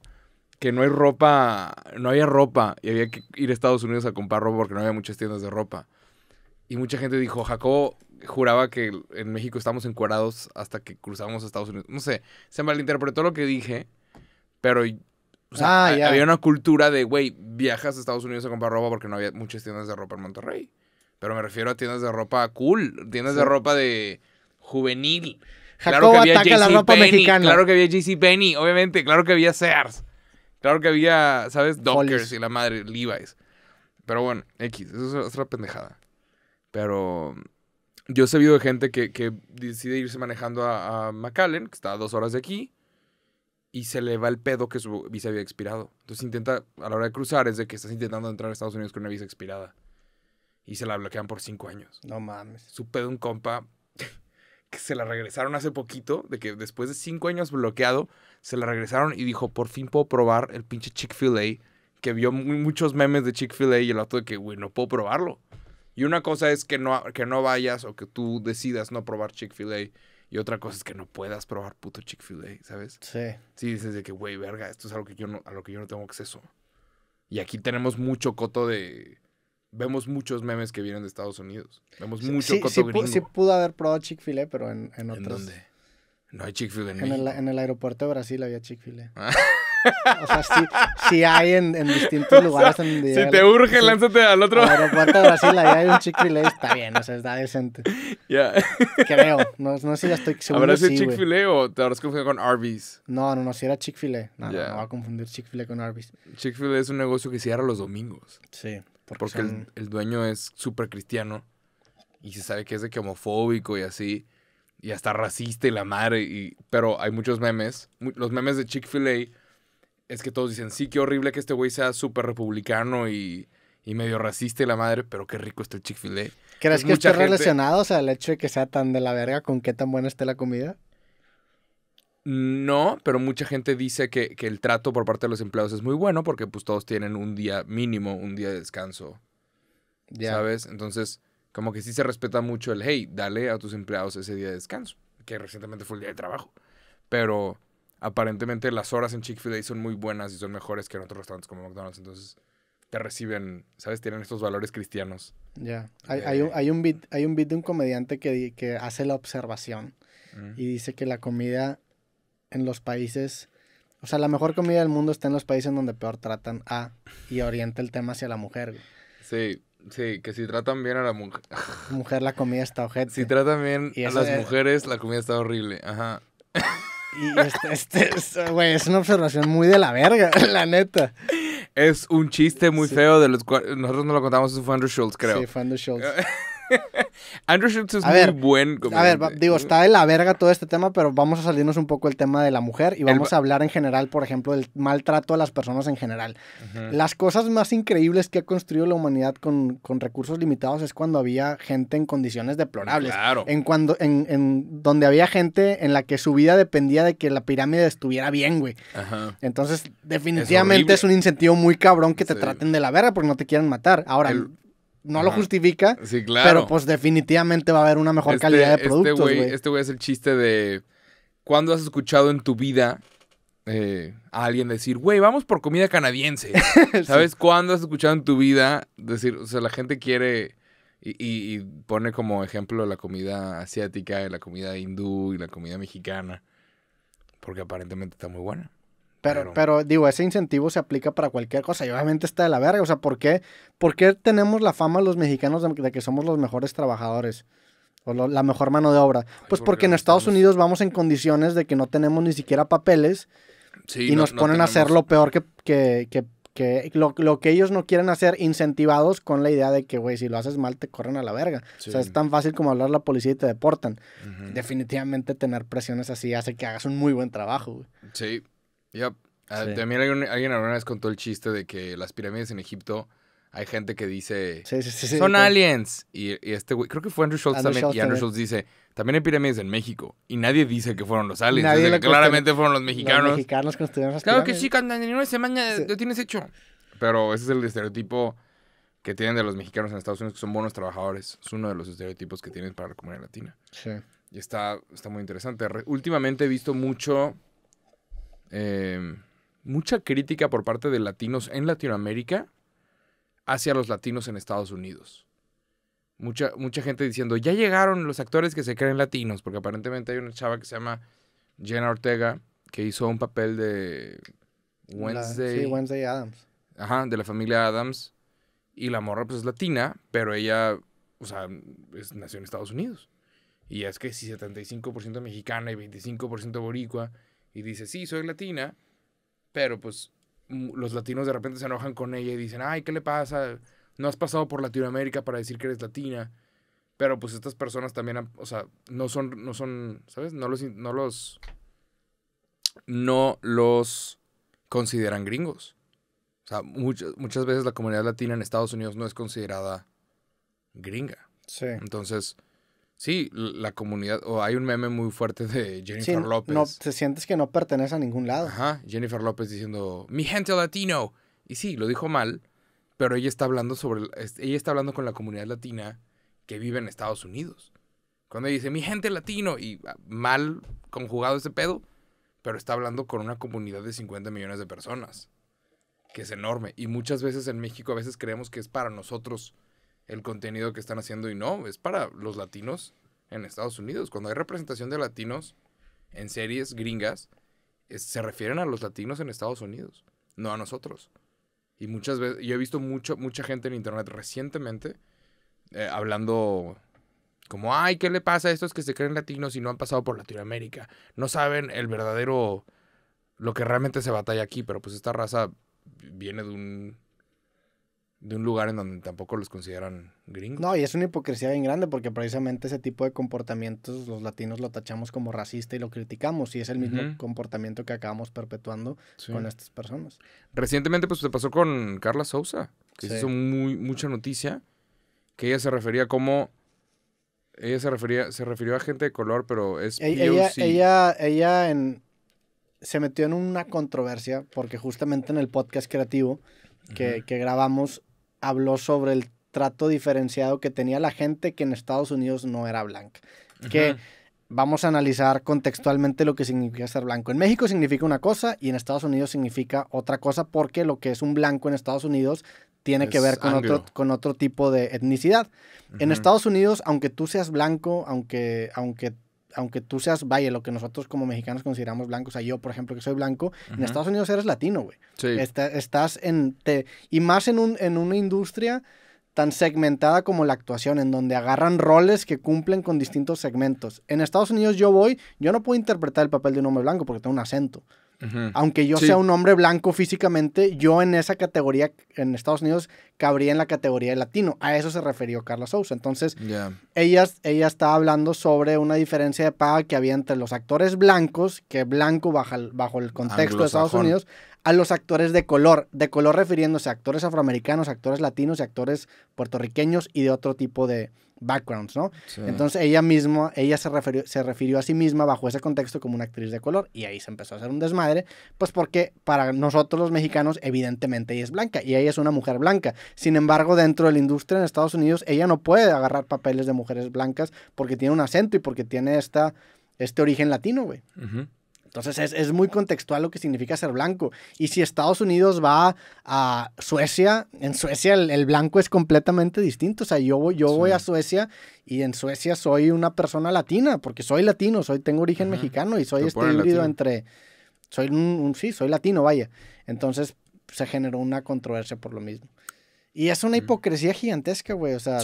que no hay ropa, no había ropa y había que ir a Estados Unidos a comprar ropa porque no había muchas tiendas de ropa. Y mucha gente dijo, Jacobo juraba que en México estamos encuadrados hasta que cruzamos a Estados Unidos. No sé, se malinterpretó lo que dije, pero Ah, había una cultura de, güey, viajas a Estados Unidos a comprar ropa porque no había muchas tiendas de ropa en Monterrey. Pero me refiero a tiendas de ropa cool, tiendas de ropa de juvenil. claro que ataca la ropa mexicana. Claro que había Penney obviamente. Claro que había Sears. Claro que había, ¿sabes? Dockers y la madre, Levi's. Pero bueno, X, eso es otra pendejada. Pero yo he sabido de gente que, decide irse manejando a, a McAllen, que está a dos horas de aquí, y se le va el pedo que su visa había expirado. Entonces intenta, a la hora de cruzar, es de que estás intentando entrar a Estados Unidos con una visa expirada. Y se la bloquean por cinco años. No mames. Su pedo un compa que se la regresaron hace poquito, de que después de cinco años bloqueado, se la regresaron y dijo, por fin puedo probar el pinche Chick-fil-A, que vio muchos memes de Chick-fil-A y el otro de que, güey, no puedo probarlo. Y una cosa es que no, que no vayas o que tú decidas no probar Chick-fil-A y otra cosa es que no puedas probar puto Chick-fil-A, ¿sabes? Sí. Sí, dices de que, güey, verga, esto es algo que yo no, a lo que yo no tengo acceso. Y aquí tenemos mucho coto de. Vemos muchos memes que vienen de Estados Unidos. Vemos mucho coto sí, Sí, pudo haber probado Chick-fil-A, pero en, en otros. ¿En dónde? No hay Chick-fil-A en, El, en el aeropuerto de Brasil había Chick-fil-A. Ah. O sea, si hay en, distintos lugares Si te urge, lánzate al otro. Al aeropuerto de Brasil, ahí hay un Chick-fil-A, está bien, o sea, está decente. Ya. Creo, no, no sé si ya estoy seguro. ¿Habrá sido Chick-fil-A o te habrás confundido con Arby's? No, no, no, si era Chick-fil-A. No, no, no, voy a confundir Chick-fil-A con Arby's. Chick-fil-A es un negocio que cierra los domingos. Sí. Porque, el, dueño es súper cristiano y se sabe que es de que homofóbico y así y hasta racista y la madre. Y, pero hay muchos memes. Los memes de Chick-fil-A es que todos dicen, sí, qué horrible que este güey sea súper republicano y, medio racista y la madre, pero qué rico está el Chick-fil-A. crees que esté relacionado, o hecho de que sea tan de la verga con qué tan buena esté la comida? No, pero mucha gente dice que, que, el trato por parte de los empleados es muy bueno porque pues todos tienen un día mínimo, un día de descanso. ya ¿Sabes? Entonces, como que sí se respeta mucho el, hey, dale a tus empleados ese día de descanso, que recientemente fue el día de trabajo. Pero aparentemente las horas en Chick-fil-A son muy buenas y son mejores que en otros restaurantes como McDonald's. Entonces te reciben, ¿sabes? Tienen estos valores cristianos. Ya. Hay, hay, un, hay, un beat, hay un de un comediante que, hace la observación mm. y dice que la comida en los países. O sea, la mejor comida del mundo está en los países donde peor tratan a y orienta el tema hacia la mujer. Sí, sí, que si tratan bien a la mujer. mujer, la comida está objeto Si tratan bien a las mujeres, la comida está horrible. Ajá. Y este, este, este, güey, es una observación muy de la verga, la neta. Es un chiste muy feo de los cuales nosotros no lo contamos, en fue Andrew Schultz, creo. Sí, Schultz. Andrew es muy buen A ver, digo, está de la verga todo este tema, pero vamos a salirnos un poco el tema de la mujer y vamos a hablar en general, por ejemplo, del maltrato a las personas en general. Las cosas más increíbles que ha construido la humanidad con, recursos limitados es cuando había gente en condiciones deplorables. Claro. En, cuando, en, donde había gente en la que su vida dependía de que la pirámide estuviera bien, güey. Entonces, definitivamente es, un incentivo muy cabrón que te traten de la verga porque no te quieren matar. Ahora, no lo justifica. Pero pues definitivamente va a haber una mejor este, calidad de este productos, güey. Este güey es el chiste de... ¿Cuándo has escuchado en tu vida eh, a alguien decir, güey, vamos por comida canadiense? ¿Sabes cuándo has escuchado en tu vida decir, o sea, la gente quiere... Y, y, pone como ejemplo la comida asiática, y la comida hindú y la comida mexicana. Porque aparentemente está muy buena. Pero, pero digo, ese incentivo se aplica para cualquier cosa y obviamente está de la verga. O sea, ¿por qué, ¿Por qué tenemos la fama los mexicanos de, que somos los mejores trabajadores? O la mejor mano de obra. Pues porque, en Estados Unidos vamos en condiciones de que no tenemos ni siquiera papeles y nos ponen a hacer lo peor que, lo, que ellos no quieren hacer, incentivados con la idea de que, güey, si lo haces mal te corren a la verga. O sea, es tan fácil como hablar a la policía y te deportan. Definitivamente tener presiones así hace que hagas un muy buen trabajo. Sí. Yep. Ah, también alguien, alguna vez contó el chiste de que las pirámides en Egipto hay gente que dice son aliens. Y, y, este güey, creo que fue Andrew Schultz también. y Andrew Schultz dice: también hay pirámides en México. Y nadie dice que fueron los aliens. claramente fueron los mexicanos. Los mexicanos construyeron las Claro que sí, en una semana lo tienes hecho. Pero ese es el estereotipo que tienen de los mexicanos en Estados Unidos, que son buenos trabajadores. Es uno de los estereotipos que tienen para la comunidad latina. Sí. Y está, está muy interesante. últimamente he visto mucho Em, mucha crítica por parte de latinos en Latinoamérica hacia los latinos en Estados Unidos. Mucha, mucha gente diciendo, ya llegaron los actores que se creen latinos, porque aparentemente hay una chava que se llama Jenna Ortega, que hizo un papel de Wednesday. Adams. Ajá, de la familia Adams. Y la morra, pues, es latina, pero ella, o sea, nació en Estados Unidos. Y es que si 75% mexicana y 25% boricua, y dice, sí, soy latina, pero pues los latinos de repente se enojan con ella y dicen, ay, ¿qué le pasa? No has pasado por Latinoamérica para decir que eres latina. Pero pues estas personas también, o sea, no son, no son, ¿sabes? No los, no los, no los consideran gringos. O sea, muchas, muchas veces la comunidad latina en Estados Unidos no es considerada gringa. Sí. Entonces, Sí, la comunidad, o hay un meme muy fuerte de Jennifer López. No, te sientes que no pertenece a ningún lado. Ajá, Jennifer López diciendo, mi gente latino. Y sí, lo dijo mal, pero ella está hablando sobre, ella está hablando con la comunidad latina que vive en Estados Unidos. Cuando dice, mi gente latino, y ah, mal conjugado ese pedo, pero está hablando con una comunidad de 50 millones de personas, que es enorme. Y muchas veces en México a veces creemos que es para nosotros el contenido que están haciendo y no, es para los latinos en Estados Unidos. Cuando hay representación de latinos en series gringas, se refieren a los latinos en Estados Unidos, no a nosotros. Y muchas veces, yo he visto mucho, mucha gente en internet recientemente eh, hablando como, ay, ¿qué le pasa a estos que se creen latinos y no han pasado por Latinoamérica? No saben el verdadero, lo que realmente se batalla aquí, pero pues esta raza viene de un de un lugar en donde tampoco los consideran gringos. No, y es una hipocresía bien grande porque precisamente ese tipo de comportamientos los latinos lo tachamos como racista y lo criticamos y es el mismo comportamiento que acabamos perpetuando con estas personas. Recientemente pues se pasó con Carla Sousa, que hizo muy, mucha noticia, que ella se refería como... Ella se refería, se refirió a gente de color, pero es e-, Ella, ella, en, se metió en una controversia porque justamente en el podcast creativo que, que grabamos habló sobre el trato diferenciado que tenía la gente que en Estados Unidos no era blanca. Que vamos a analizar contextualmente lo que significa ser blanco. En México significa una cosa y en Estados Unidos significa otra cosa porque lo que es un blanco en Estados Unidos tiene que ver con otro, con otro, tipo de etnicidad. En Estados Unidos, aunque tú seas blanco, aunque, aunque aunque tú seas, vaya, lo que nosotros como mexicanos consideramos blancos, o sea, yo, por ejemplo, que soy blanco, en Estados Unidos eres latino, güey. Sí. estás en, y más en, un, en una industria tan segmentada como la actuación, en donde agarran roles que cumplen con distintos segmentos. En Estados Unidos yo voy, yo no puedo interpretar el papel de un hombre blanco porque tengo un acento. Aunque yo sea un hombre blanco físicamente, yo en esa categoría en Estados Unidos cabría en la categoría de latino. A eso se refirió Carla Sousa. Entonces, ella, estaba hablando sobre una diferencia de paga que había entre los actores blancos, que blanco bajo, bajo el contexto de Estados Unidos, a los actores de color. De color refiriéndose a actores afroamericanos, actores latinos y actores puertorriqueños y de otro tipo de, backgrounds, ¿no? Entonces ella misma, ella se refirió, se refirió a sí misma bajo ese contexto como una actriz de color y ahí se empezó a hacer un desmadre, pues porque para nosotros los mexicanos evidentemente ella es blanca y ella es una mujer blanca. Sin embargo, dentro de la industria en Estados Unidos ella no puede agarrar papeles de mujeres blancas porque tiene un acento y porque tiene esta, este origen latino, güey. Entonces es, muy contextual lo que significa ser blanco. Y si Estados Unidos va a Suecia, en Suecia el, blanco es completamente distinto. O sea, yo, yo voy a Suecia y en Suecia soy una persona latina, porque soy latino, soy, tengo origen mexicano y soy este híbrido entre... Soy un, sí, soy latino, vaya. Entonces se generó una controversia por lo mismo. Y es una mm. hipocresía gigantesca, güey. O sea,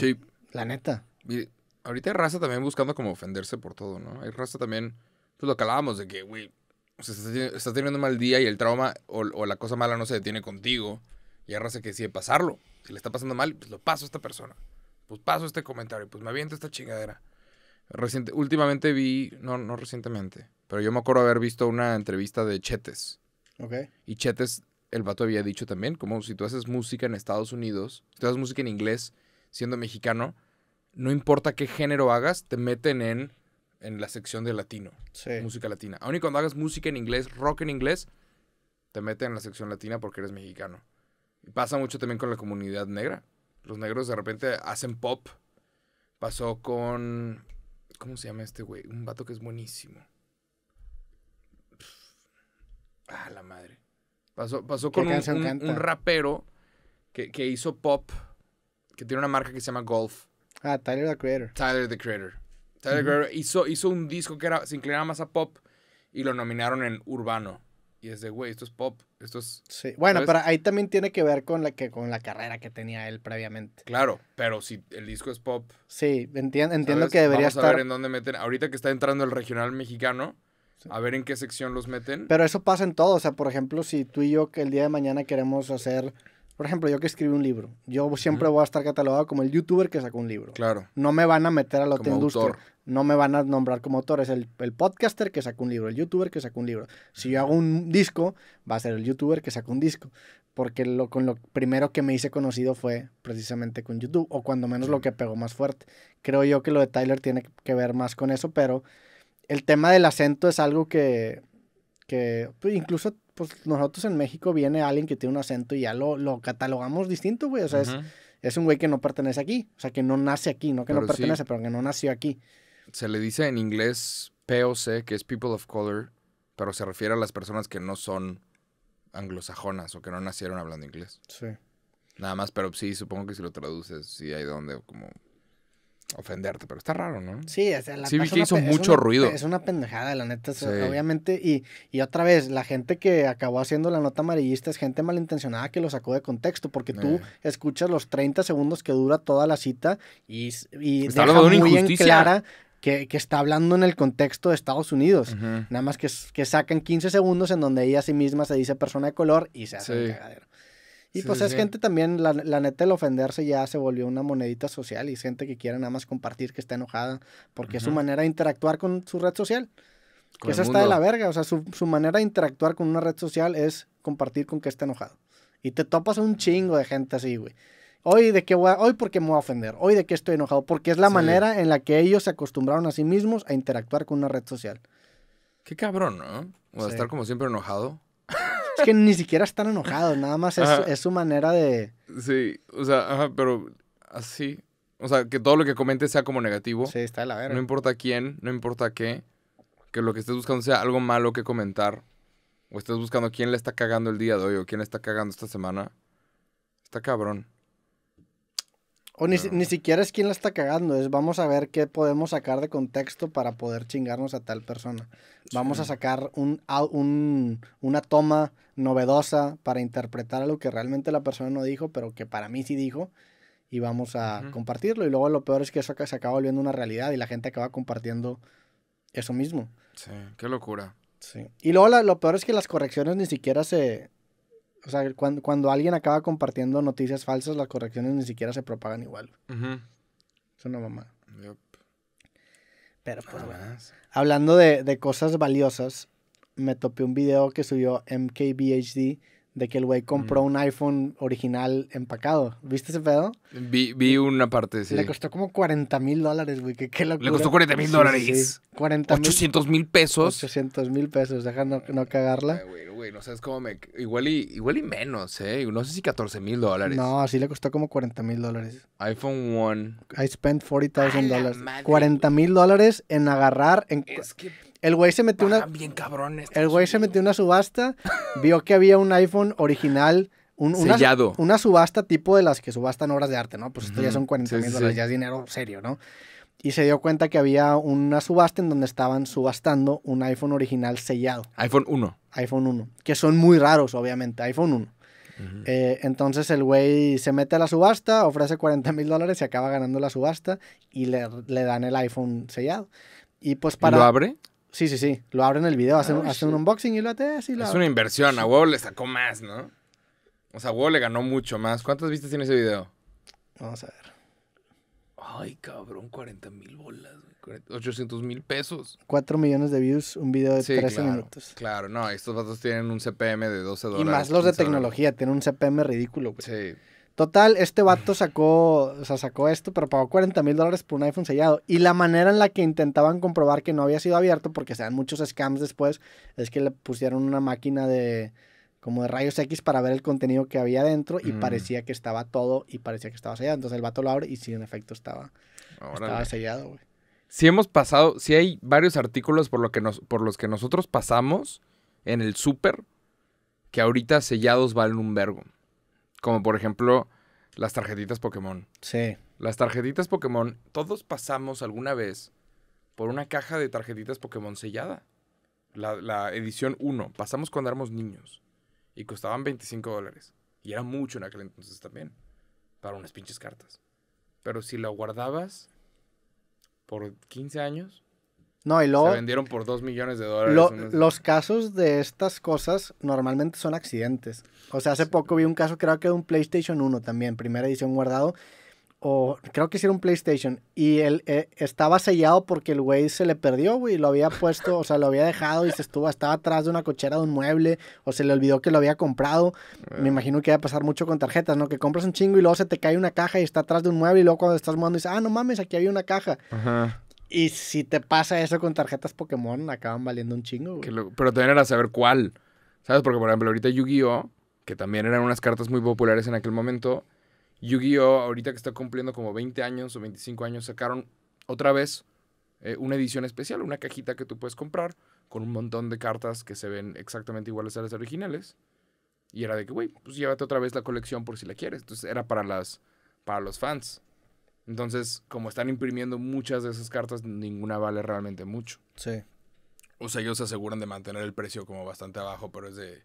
la neta. ahorita hay raza también buscando como ofenderse por todo, ¿no? Hay raza también, pues lo que de que, güey, o sea, estás, teniendo un mal día y el trauma o, la cosa mala no se detiene contigo. Y ahora se que decide pasarlo. Si le está pasando mal, pues lo paso a esta persona. Pues paso este comentario. Pues me aviento esta chingadera. Reciente, últimamente vi, no, no recientemente, pero yo me acuerdo haber visto una entrevista de Chetes. Ok. Y Chetes, el vato había dicho también, como si tú haces música en Estados Unidos, si tú haces música en inglés siendo mexicano, no importa qué género hagas, te meten en en la sección de latino. Sí. Música latina. Aún y cuando hagas música en inglés, rock en inglés, te meten en la sección latina porque eres mexicano. Y pasa mucho también con la comunidad negra. Los negros de repente hacen pop. Pasó con. ¿Cómo se llama este güey? Un vato que es buenísimo. Ah, la madre. Pasó, pasó con un, un, rapero que, que hizo pop, que tiene una marca que se llama Golf. Ah, Tyler the Creator. Tyler the Creator. Tyler hizo, hizo un disco que era, se inclinaba más a pop y lo nominaron en urbano. Y es de, güey, esto es pop, esto es... Sí. Bueno, pero ahí también tiene que ver con la, que, con la carrera que tenía él previamente. Claro, pero si el disco es pop... Sí, entiendo, que debería Vamos estar... a ver en dónde meten... Ahorita que está entrando el regional mexicano, a ver en qué sección los meten. Pero eso pasa en todo, o sea, por ejemplo, si tú y yo que el día de mañana queremos hacer por ejemplo, yo que escribí un libro, yo siempre voy a estar catalogado como el youtuber que sacó un libro. Claro. No me van a meter a la otra industria. No me van a nombrar como autor. Es el, el, podcaster que sacó un libro, el youtuber que sacó un libro. Si yo hago un disco, va a ser el youtuber que sacó un disco. Porque lo, con lo primero que me hice conocido fue precisamente con YouTube, o cuando menos lo que pegó más fuerte. Creo yo que lo de Tyler tiene que ver más con eso, pero el tema del acento es algo que, que pues, incluso pues nosotros en México viene alguien que tiene un acento y ya lo, catalogamos distinto, güey. O sea, es, es, un güey que no pertenece aquí. O sea, que no nace aquí, no que no pertenece, pero que no nació aquí. Se le dice en inglés POC, que es People of Color, pero se refiere a las personas que no son anglosajonas o que no nacieron hablando inglés. Sí. Nada más, pero sí, supongo que si lo traduces, sí hay donde como ofenderte, pero está raro, ¿no? Sí, o sea, la sí vi que hizo mucho ruido. Es una pendejada, la neta, obviamente. Y, y otra vez, la gente que acabó haciendo la nota amarillista es gente malintencionada que lo sacó de contexto, porque tú eh. escuchas los 30 segundos que dura toda la cita y, y está muy clara que, que, está hablando en el contexto de Estados Unidos. Nada más que, que sacan 15 segundos en donde ella a sí misma se dice persona de color y se hace un cagadero. Y pues es gente también, la, neta, el ofenderse ya se volvió una monedita social y gente que quiere nada más compartir que está enojada porque es su manera de interactuar con su red social. eso está de la verga, o sea, su, manera de interactuar con una red social es compartir con que está enojado. Y te topas un chingo de gente así, güey. Hoy de qué voy hoy porque me voy a ofender, hoy de qué estoy enojado, porque es la manera en la que ellos se acostumbraron a sí mismos a interactuar con una red social. Qué cabrón, ¿no? O estar como siempre enojado. Es que ni siquiera están enojados, nada más es, su manera de. Sí, o sea, ajá, pero así. O sea, que todo lo que comente sea como negativo. Sí, está de la verga. No importa quién, no importa qué. Que lo que estés buscando sea algo malo que comentar. O estés buscando quién le está cagando el día de hoy o quién le está cagando esta semana. Está cabrón. O ni, siquiera es quién la está cagando, es vamos a ver qué podemos sacar de contexto para poder chingarnos a tal persona. Vamos a sacar un, una toma novedosa para interpretar algo que realmente la persona no dijo, pero que para mí sí dijo, y vamos a compartirlo. Y luego lo peor es que eso se acaba volviendo una realidad y la gente acaba compartiendo eso mismo. Sí, qué locura. Sí. Y luego lo peor es que las correcciones ni siquiera se, o sea, cuando, alguien acaba compartiendo noticias falsas, las correcciones ni siquiera se propagan igual. eso no Es una mamá. Pero pues bueno. Hablando de, de cosas valiosas, me topé un video que subió MKBHD de que el güey compró mm. un iPhone original empacado. ¿Viste ese pedo? Vi, una parte, sí. Le costó como 40 mil dólares, güey. ¿Qué, qué locura. Le costó 40 mil sí, dólares. 40 800 mil pesos. 800 mil pesos. Deja no, cagarla. Güey, güey, no sabes cómo me... Igual y, menos, ¿eh? No sé si 14 mil dólares. No, sí le costó como 40 mil dólares. iPhone 1. I spent 40,000 dólares. 40 mil dólares en agarrar... En... Es que el güey se metió una. Ah, bien cabrón este el güey se metió una subasta, vio que había un iPhone original. Un, Sellado. Una subasta tipo de las que subastan obras de arte, ¿no? Pues esto ya son 40 mil dólares, ya es dinero serio, ¿no? y se dio cuenta que había una subasta en donde estaban subastando un iPhone original sellado. iPhone 1. iPhone 1, que son muy raros, obviamente, iPhone 1. Eh, entonces el güey se mete a la subasta, ofrece 40 mil dólares y acaba ganando la subasta y le, le, dan el iPhone sellado. Y pues para... ¿Lo abre? Sí, sí, sí. Lo abren el video, hacen, un unboxing y lo ates y lo Es una inversión. A huevo le sacó más, ¿no? O sea, a le ganó mucho más. ¿Cuántas vistas tiene ese video? Vamos a ver. Ay, cabrón, 40 mil bolas. 800 mil pesos. 4 millones de views, un video de 13 minutos. Claro, no, estos datos tienen un CPM de 12 dólares. Y más los de tecnología, tienen un CPM ridículo, güey. Sí, Total, este vato sacó, o sea, sacó esto, pero pagó 40 mil dólares por un iPhone sellado. Y la manera en la que intentaban comprobar que no había sido abierto, porque se dan muchos scams después, es que le pusieron una máquina de como de rayos X para ver el contenido que había dentro y mm. parecía que estaba todo y parecía que estaba sellado. Entonces el vato lo abre y sí, en efecto, estaba, estaba sellado, güey. Sí hemos pasado, si hay varios artículos por, lo que nos, por los que nosotros pasamos en el súper, que ahorita sellados valen un vergo. Como por ejemplo las tarjetitas Pokémon. Sí. Las tarjetitas Pokémon, todos pasamos alguna vez por una caja de tarjetitas Pokémon sellada. La, edición 1. Pasamos cuando éramos niños. Y costaban 25 dólares. Y era mucho en aquel entonces también. Para unas pinches cartas. Pero si la guardabas por 15 años, no, y luego. Se vendieron por dos millones de dólares. Los casos de estas cosas normalmente son accidentes. O sea, hace poco vi un caso, creo que de un PlayStation 1 también, primera edición guardado. O creo que hicieron un PlayStation. Y él eh, estaba sellado porque el güey se le perdió, güey. Lo había puesto, o sea, lo había dejado y se estuvo, estaba atrás de una cochera de un mueble. O se le olvidó que lo había comprado. Me eh. imagino que va a pasar mucho con tarjetas, ¿no? Que compras un chingo y luego se te cae una caja y está atrás de un mueble. Y luego cuando estás mudando dices, ah, no mames, aquí había una caja. Ajá. Y si te pasa eso con tarjetas Pokémon, acaban valiendo un chingo, Pero también era saber cuál. ¿Sabes? Porque, por ejemplo, ahorita Yu-Gi-Oh!, que también eran unas cartas muy populares en aquel momento, Yu-Gi-Oh! ahorita que está cumpliendo como 20 años o 25 años, sacaron otra vez eh, una edición especial, una cajita que tú puedes comprar con un montón de cartas que se ven exactamente iguales a las originales. Y era de que, güey, pues llévate otra vez la colección por si la quieres. Entonces era para las para los fans. Entonces, como están imprimiendo muchas de esas cartas, ninguna vale realmente mucho. Sí. O sea, ellos se aseguran de mantener el precio como bastante abajo, pero es de...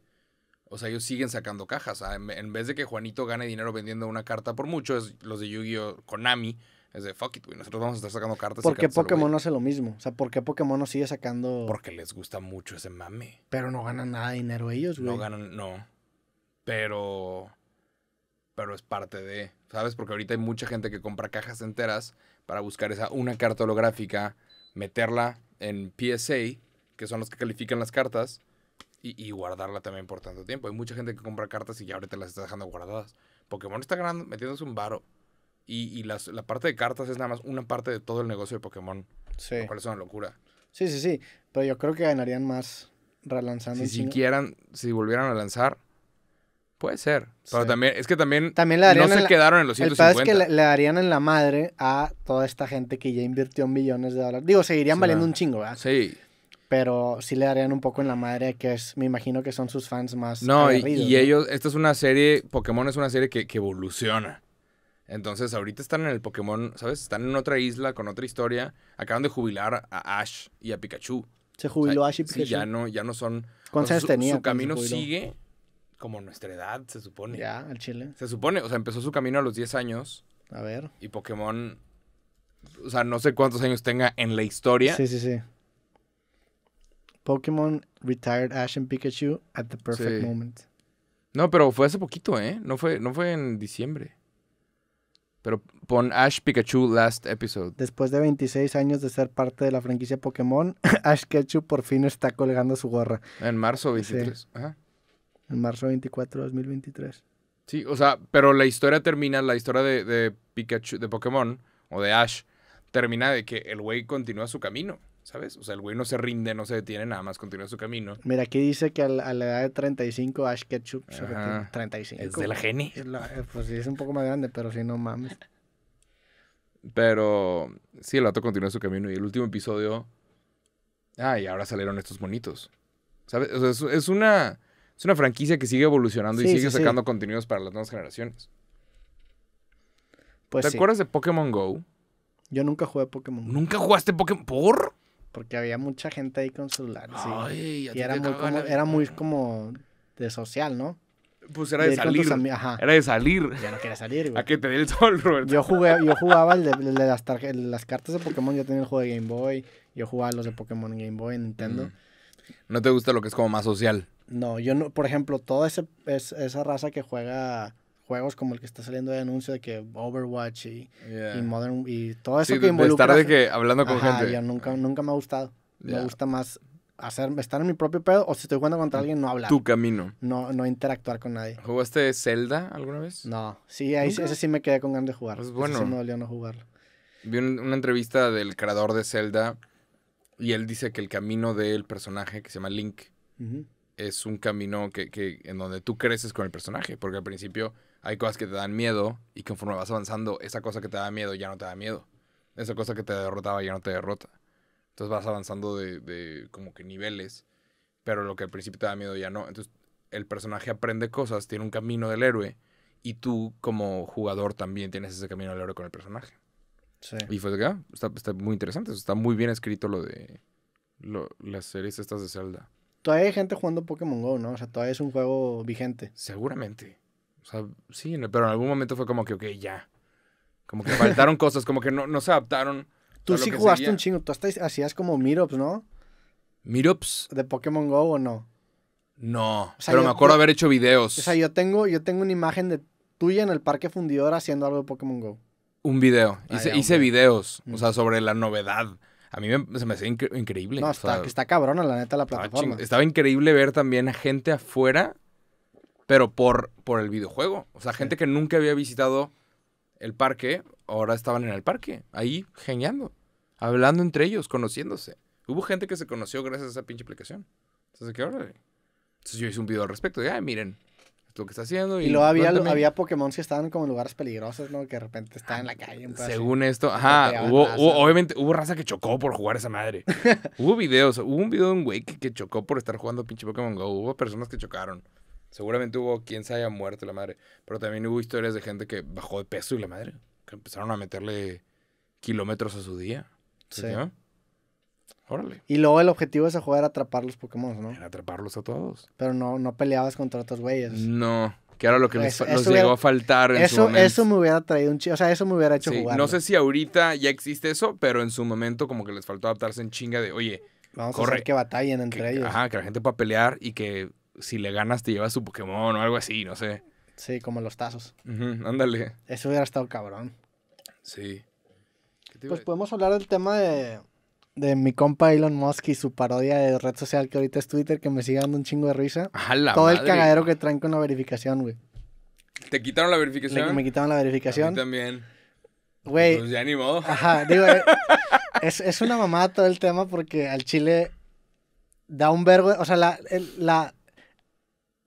O sea, ellos siguen sacando cajas. Ah, en, vez de que Juanito gane dinero vendiendo una carta por mucho, es los de Yu-Gi-Oh! Konami. Es de fuck it, güey. Nosotros vamos a estar sacando cartas. ¿Por qué Pokémon no hace lo mismo? O sea, ¿por qué Pokémon no sigue sacando.? Porque les gusta mucho ese mame. Pero no ganan nada de dinero ellos, güey. No ganan, no. Pero pero es parte de, ¿sabes? Porque ahorita hay mucha gente que compra cajas enteras para buscar esa una carta holográfica, meterla en PSA, que son los que califican las cartas, y, guardarla también por tanto tiempo. Hay mucha gente que compra cartas y ya ahorita las está dejando guardadas. Pokémon está ganando, metiéndose un varo. Y, la parte de cartas es nada más una parte de todo el negocio de Pokémon. Sí. Lo cual es una locura. Sí, sí, sí. Pero yo creo que ganarían más relanzando. Si siquiera si volvieran a lanzar, Puede ser. Pero también, es que también, no se quedaron en los 150. El que le, darían en la madre a toda esta gente que ya invirtió millones de dólares. Digo, seguirían valiendo un chingo, ¿verdad? Sí. Pero sí le darían un poco en la madre, que es, me imagino que son sus fans más. No, y, ellos, esta es una serie, Pokémon es una serie que, evoluciona. Entonces, ahorita están en el Pokémon, ¿sabes? Están en otra isla con otra historia. Acaban de jubilar a Ash y a Pikachu. Se jubiló Ash y Pikachu. Sí, ya no, ya no son. ¿Cuántos años Su camino sigue como nuestra edad, se supone. Ya, al chile. Se supone, o sea, empezó su camino a los 10 años. A ver. Y Pokémon, o sea, no sé cuántos años tenga en la historia. Sí, sí, sí. Pokémon retired Ash and Pikachu at the perfect moment. No, pero fue hace poquito, ¿eh? No fue, no fue en diciembre. Pero pon Ash Pikachu Last Episode. Después de 26 años de ser parte de la franquicia Pokémon, Ash Ketchum por fin está colgando su gorra. En marzo 23. Ajá en marzo 24 de 2023. Sí, o sea, pero la historia termina, la historia de, Pikachu, de Pokémon o de Ash, termina de que el güey continúa su camino, ¿sabes? O sea, el güey no se rinde, no se detiene, nada más continúa su camino. Mira, aquí dice que a la, edad de 35 Ash Ketchup se 35. ¿Es de la genie? Eh, pues sí, es un poco más grande, pero sí, no mames. Pero sí, el vato continúa su camino y el último episodio... Ah, y ahora salieron estos monitos. ¿Sabes? O sea, es una es una franquicia que sigue evolucionando y sigue sacando contenidos para las nuevas generaciones. Pues ¿Te acuerdas de Pokémon Go? Yo nunca jugué Pokémon Pokémon. ¿Nunca jugaste Pokémon? ¿Por? Porque había mucha gente ahí con celulares. y era muy, como, de social, ¿no? Pues era de, salir. Era de salir. Ya no quería salir, güey. A que te di el sol, Roberto. Yo, jugaba las, cartas de Pokémon. Yo tenía el juego de Game Boy. Yo jugaba los de Pokémon Game Boy, Nintendo. Mm. ¿No te gusta lo que es como más social? No, yo no, por ejemplo, toda ese, esa raza que juega juegos como el que está saliendo de anuncio de que Overwatch y, y Modern y todo eso que involucra. estar que hablando con gente. Yo nunca, nunca me ha gustado. Me gusta más hacer, estar en mi propio pedo o si estoy jugando contra alguien, no hablar. Tu camino. No, no interactuar con nadie. ¿Jugaste Zelda alguna vez? No. Sí, ahí, ese sí me quedé con ganas de jugar. Es pues bueno. sí me dolió no jugarlo. Vi una entrevista del creador de Zelda y él dice que el camino del personaje que se llama Link es un camino que, en donde tú creces con el personaje, porque al principio hay cosas que te dan miedo y conforme vas avanzando, esa cosa que te da miedo ya no te da miedo. Esa cosa que te derrotaba ya no te derrota. Entonces vas avanzando de, como que niveles, pero lo que al principio te da miedo ya no. Entonces el personaje aprende cosas, tiene un camino del héroe y tú como jugador también tienes ese camino del héroe con el personaje. Sí. Y fue acá, ah, está, muy interesante, está muy bien escrito lo de las series estas de Zelda todavía hay gente jugando Pokémon Go, ¿no? O sea, todavía es un juego vigente. Seguramente. O sea, sí, pero en algún momento fue como que, ok, ya. Como que faltaron cosas, como que no, no se adaptaron. Tú sí jugaste un chingo, tú hasta hacías como mirops ¿no? ¿Meetups? ¿De Pokémon Go o no? No, pero me acuerdo haber hecho videos. O sea, yo tengo, yo tengo una imagen de tuya en el parque fundidor haciendo algo de Pokémon Go. Un video. Ah, hice, hice videos, o mm. sea, sobre la novedad. A mí me, se me hacía increíble. No, está, que está cabrona la neta la plataforma. Estaba, increíble ver también a gente afuera, pero por, por el videojuego. O sea, gente que nunca había visitado el parque, ahora estaban en el parque, ahí geniando, hablando entre ellos, conociéndose. Hubo gente que se conoció gracias a esa pinche aplicación. Entonces, ¿qué hora? Entonces yo hice un video al respecto. Ya, miren, lo que está haciendo. Y, luego había, había Pokémon que estaban como en lugares peligrosos, ¿no? Que de repente está ah, en la calle. Según esto, ajá, obviamente hubo raza que chocó por jugar esa madre. hubo videos, hubo un video de un güey que, chocó por estar jugando pinche Pokémon Go. Hubo personas que chocaron. Seguramente hubo quien se haya muerto la madre. Pero también hubo historias de gente que bajó de peso y la madre. Que empezaron a meterle kilómetros a su día. ¿Sí? sí. Órale. Y luego el objetivo es ese jugar era atrapar los Pokémon, ¿no? Era atraparlos a todos. Pero no, no peleabas contra otros güeyes. No, que era lo que nos, llegó a faltar en eso, su momento. Eso me hubiera traído un chingo, o sea, eso me hubiera hecho jugar. No sé si ahorita ya existe eso, pero en su momento como que les faltó adaptarse en chinga de, oye, Vamos a hacer que batallen entre ellos. Ajá, que la gente para pelear y que si le ganas te llevas su Pokémon o algo así, no sé. Sí, como los tazos. ándale. Eso hubiera estado cabrón. Sí. pues podemos hablar del tema de de mi compa Elon Musk y su parodia de red social que ahorita es Twitter, que me sigue dando un chingo de risa. Todo el cagadero que traen con la verificación, güey. ¿Te quitaron la verificación? me quitaron la verificación. también. Güey. Pues ya ni modo. Ajá, digo, eh, es, es, una mamada todo el tema porque al chile da un verbo, O sea, la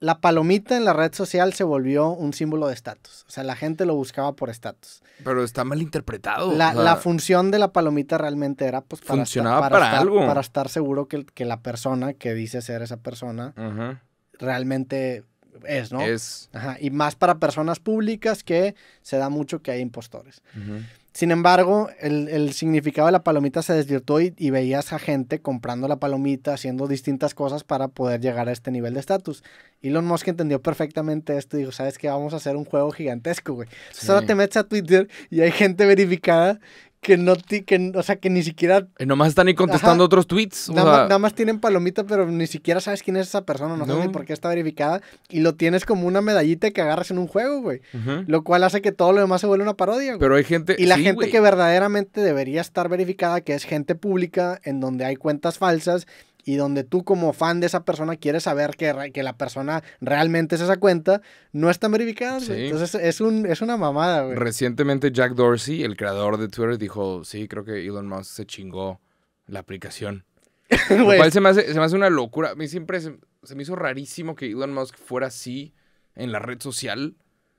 la palomita en la red social se volvió un símbolo de estatus. O sea, la gente lo buscaba por estatus. Pero está mal interpretado. La, función de la palomita realmente era pues para estar, para, algo. para estar seguro que, la persona que dice ser esa persona realmente es, ¿no? Es. Ajá. Y más para personas públicas que se da mucho que hay impostores. Ajá. Sin embargo, el, significado de la palomita se desvirtuó y, veías a gente comprando la palomita, haciendo distintas cosas para poder llegar a este nivel de estatus. Elon Musk entendió perfectamente esto y dijo, ¿sabes qué? Vamos a hacer un juego gigantesco, güey. Solo te metes a Twitter y hay gente verificada que no ti, que, o sea, que ni siquiera. Eh, nomás están ahí contestando otros tweets. nada, más, tienen palomita, pero ni siquiera sabes quién es esa persona, no, sabes ni por qué está verificada. Y lo tienes como una medallita que agarras en un juego, güey. Lo cual hace que todo lo demás se vuelva una parodia, Pero hay gente. Y la gente que verdaderamente debería estar verificada, que es gente pública, en donde hay cuentas falsas y donde tú como fan de esa persona quieres saber que, que la persona realmente es esa cuenta, no están verificadas. Entonces es, un, es una mamada, güey. Recientemente Jack Dorsey, el creador de Twitter, dijo, sí, creo que Elon Musk se chingó la aplicación. Lo cual se me, hace, una locura. A mí siempre se, se, me hizo rarísimo que Elon Musk fuera así en la red social.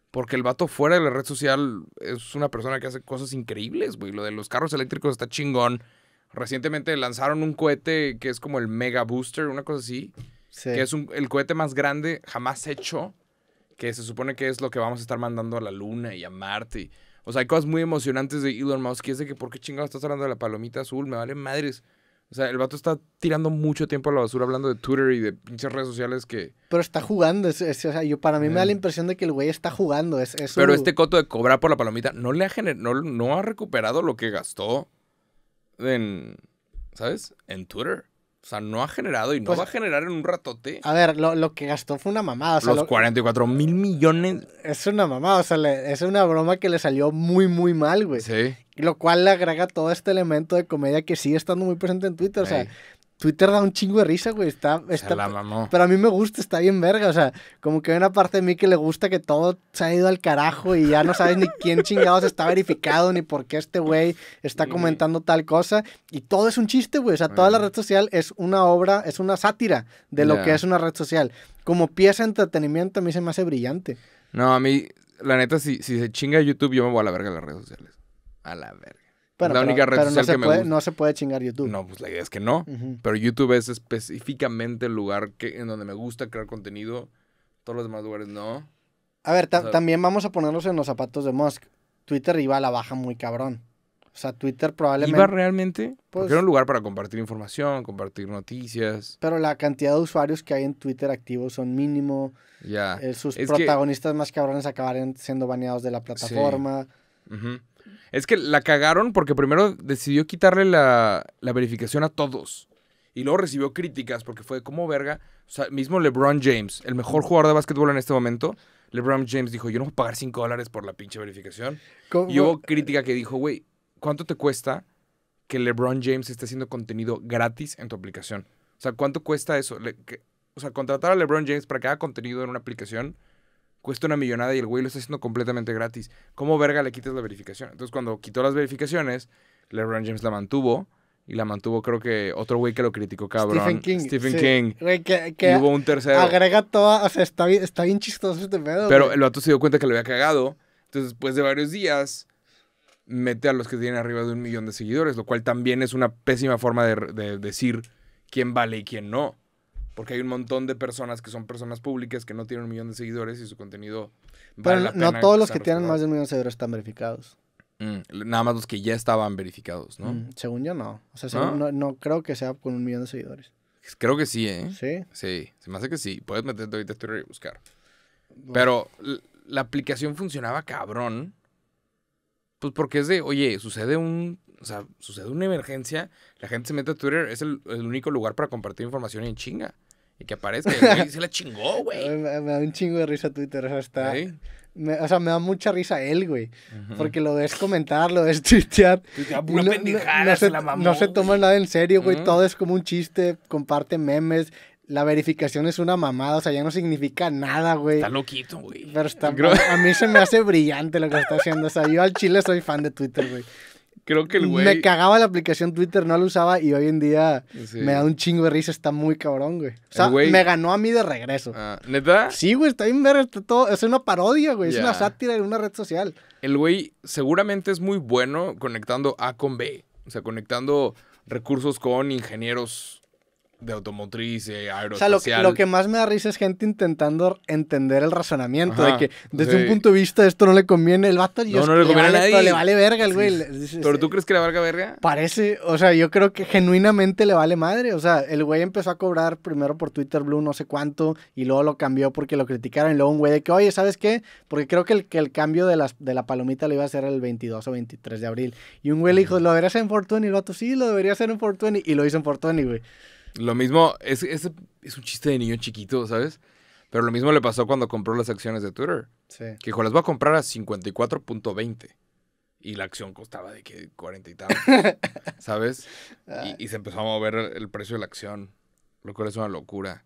Porque el vato fuera de la red social es una persona que hace cosas increíbles, güey. Lo de los carros eléctricos está chingón. Recientemente lanzaron un cohete que es como el Mega Booster, una cosa así. Que es el cohete más grande jamás hecho. Que se supone que es lo que vamos a estar mandando a la Luna y a Marte. o sea, hay cosas muy emocionantes de Elon Musk. Y es de que, ¿por qué chingados estás hablando de la palomita azul? Me vale madres. O sea, el vato está tirando mucho tiempo a la basura hablando de Twitter y de pinches redes sociales que. Pero está jugando. o sea, yo, para mí me da la impresión de que el güey está jugando. Es, Pero este coto de cobrar por la palomita no le ha no, no ha recuperado lo que gastó en, ¿sabes? En Twitter. O sea, no ha generado y no pues va a generar en un ratote. A ver, lo, que gastó fue una mamada. O sea, Los 44 mil millones. Es una mamada, o sea, es una broma que le salió muy, muy mal, güey. Sí. Lo cual le agrega todo este elemento de comedia que sigue estando muy presente en Twitter. O sea, Twitter da un chingo de risa, güey. Está, está Pero a mí me gusta, está bien verga. O sea, como que hay una parte de mí que le gusta que todo se ha ido al carajo y ya no sabes ni quién chingados está verificado, ni por qué este güey está comentando tal cosa. Y todo es un chiste, güey. O sea, toda la red social es una obra, es una sátira de lo que es una red social. Como pieza de entretenimiento a mí se me hace brillante. No, a mí, la neta, si, si se chinga YouTube, yo me voy a la verga de las redes sociales. A la verga la única pero, red no se puede, No se puede chingar YouTube. No, pues la idea es que no. Pero YouTube es específicamente el lugar en donde me gusta crear contenido. Todos los demás lugares no. A ver, también vamos a ponernos en los zapatos de Musk. Twitter iba a la baja muy cabrón. O sea, Twitter probablemente. ¿Iba realmente? porque pues era un lugar para compartir información, compartir noticias. Pero la cantidad de usuarios que hay en Twitter activos son mínimo. Ya. Eh, sus protagonistas más cabrones acabarán siendo baneados de la plataforma. Sí. Es que la cagaron porque primero decidió quitarle la, verificación a todos. Y luego recibió críticas porque fue como verga. O sea, mismo LeBron James, el mejor jugador de básquetbol en este momento, LeBron James dijo, yo no voy a pagar 5 dólares por la pinche verificación. Y hubo crítica que dijo, güey, ¿cuánto te cuesta que LeBron James esté haciendo contenido gratis en tu aplicación? O sea, ¿cuánto cuesta eso? o sea, contratar a LeBron James para que haga contenido en una aplicación cuesta una millonada y el güey lo está haciendo completamente gratis. ¿Cómo verga le quitas la verificación? Entonces, cuando quitó las verificaciones, LeBron James la mantuvo. Y la mantuvo, creo que otro güey que lo criticó, cabrón. Stephen King. Stephen King. hubo un tercero. Agrega toda, o sea, está bien, está bien chistoso este pedo. Pero el vato se dio cuenta que lo había cagado. Entonces, después de varios días, mete a los que tienen arriba de un millón de seguidores, lo cual también es una pésima forma de decir quién vale y quién no. Porque hay un montón de personas que son personas públicas que no tienen un millón de seguidores y su contenido. Vale Pero la pena no todos los que tienen más de un millón de seguidores están verificados. Mm, nada más los que ya estaban verificados, ¿no? Mm, según yo, no. O sea, ¿No? No, creo que sea con un millón de seguidores. Creo que sí, ¿eh? Sí. Sí, se me hace que sí. Puedes meterte ahorita a Twitter y buscar. Pero la aplicación funcionaba cabrón. Pues porque es de, oye, sucede un, o sea, sucede una emergencia, la gente se mete a Twitter, es el, el único lugar para compartir información en chinga. Y que aparezca, y se la chingó, güey. Me, da un chingo de risa Twitter, sea está... o sea, me da mucha risa él, güey. Porque lo ves comentar, lo ves chistear. No, se, la no se toma nada en serio, güey. Todo es como un chiste. Comparte memes. La verificación es una mamada. O sea, ya no significa nada, güey. Está loquito, güey. Pero está, a, mí se me hace brillante lo que está haciendo. O sea, yo al chile soy fan de Twitter, güey. Creo que el güey. Me cagaba la aplicación Twitter, no la usaba y hoy en día me da un chingo de risa, está muy cabrón, güey. O sea, me ganó a mí de regreso. Ah, ¿Neta? Sí, güey, está bien ver esto todo. Es una parodia, güey. Es una sátira en una red social. El güey seguramente es muy bueno conectando A con B. O sea, conectando recursos con ingenieros de de eh, aeroespacial. O lo que, más me da risa es gente intentando entender el razonamiento, de que desde un punto de vista esto no le conviene el vato. no, le, conviene vale, a Le vale verga el güey. ¿Pero tú eh, crees que le valga verga? Parece, o sea, yo creo que genuinamente le vale madre. O sea, el güey empezó a cobrar primero por Twitter Blue no sé cuánto y luego lo cambió porque lo criticaron. Y luego un güey de que, oye, ¿sabes qué? Porque creo que el, que el cambio de, las, de la palomita lo iba a hacer el 22 o 23 de abril. Y un güey le dijo, lo debería hacer en Fortune y el vato, sí, lo debería hacer en Fortune y lo hizo en Fortune, güey. Lo mismo, es, un chiste de niño chiquito, ¿sabes? Pero lo mismo le pasó cuando compró las acciones de Twitter. Sí. Que dijo, las voy a comprar a 54.20. Y la acción costaba de que 40 y tal. ¿Sabes? Ah. Y, se empezó a mover el, precio de la acción. Lo cual es una locura.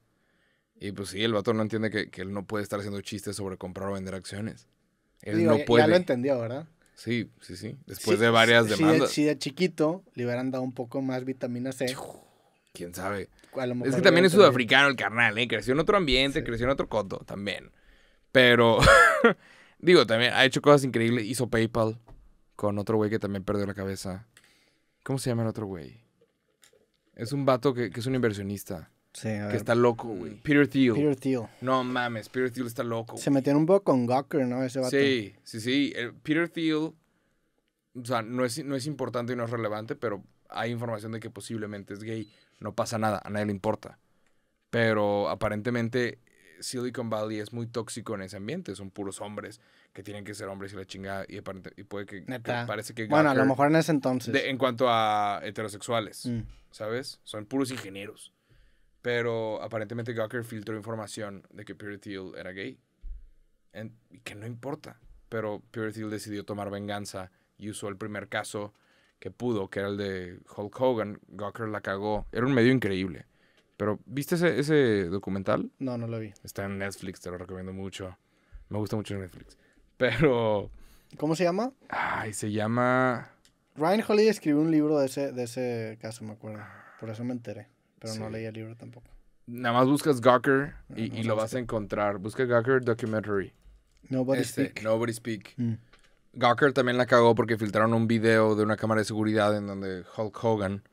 Y pues sí, el vato no entiende que, él no puede estar haciendo chistes sobre comprar o vender acciones. Él no puede. Ya lo entendió, ¿verdad? Sí, sí, sí. Después de varias demandas. Si de, chiquito le hubieran dado un poco más vitamina C quién sabe. Es que también es sudafricano el carnal, ¿eh? Creció en otro ambiente, creció en otro coto también. Pero, digo, también ha hecho cosas increíbles. Hizo PayPal con otro güey que también perdió la cabeza. ¿Cómo se llama el otro güey? Es un vato que, es un inversionista. Sí, a Que está loco, güey. Mm. Peter Thiel. Peter Thiel. No mames, Peter Thiel está loco. Se metió un poco con Gawker, ¿no? Ese vato. Sí, sí, sí. Peter Thiel, o sea, no no es importante y no es relevante, pero hay información de que posiblemente es gay. No pasa nada, a nadie le importa. Pero aparentemente eh, Silicon Valley es muy tóxico en ese ambiente. Son puros hombres que tienen que ser hombres y la chingada. Y, puede que, parece que... Bueno, a lo mejor en ese entonces. en cuanto a heterosexuales, mm. ¿sabes? Son puros ingenieros. Pero aparentemente Gawker filtró información de que Peter Thiel era gay. y que no importa. Pero Peter Thiel decidió tomar venganza y usó el primer caso que pudo, que era el de Hulk Hogan. Gawker la cagó. Era un medio increíble. Pero, ¿viste ese, documental? No, no lo vi. Está en Netflix, te lo recomiendo mucho. Me gusta mucho Netflix. Pero. ¿Cómo se llama? Ay, se llama. Ryan Holiday escribió un libro de ese, de ese caso, me acuerdo. Por eso me enteré. Pero no leí el libro tampoco. Nada más buscas Gawker y, lo vas a encontrar. Busca Gawker Documentary. Nobody este, Speak. Nobody Speak. Mm. Gawker también la cagó porque filtraron un video de una cámara de seguridad en donde Hulk Hogan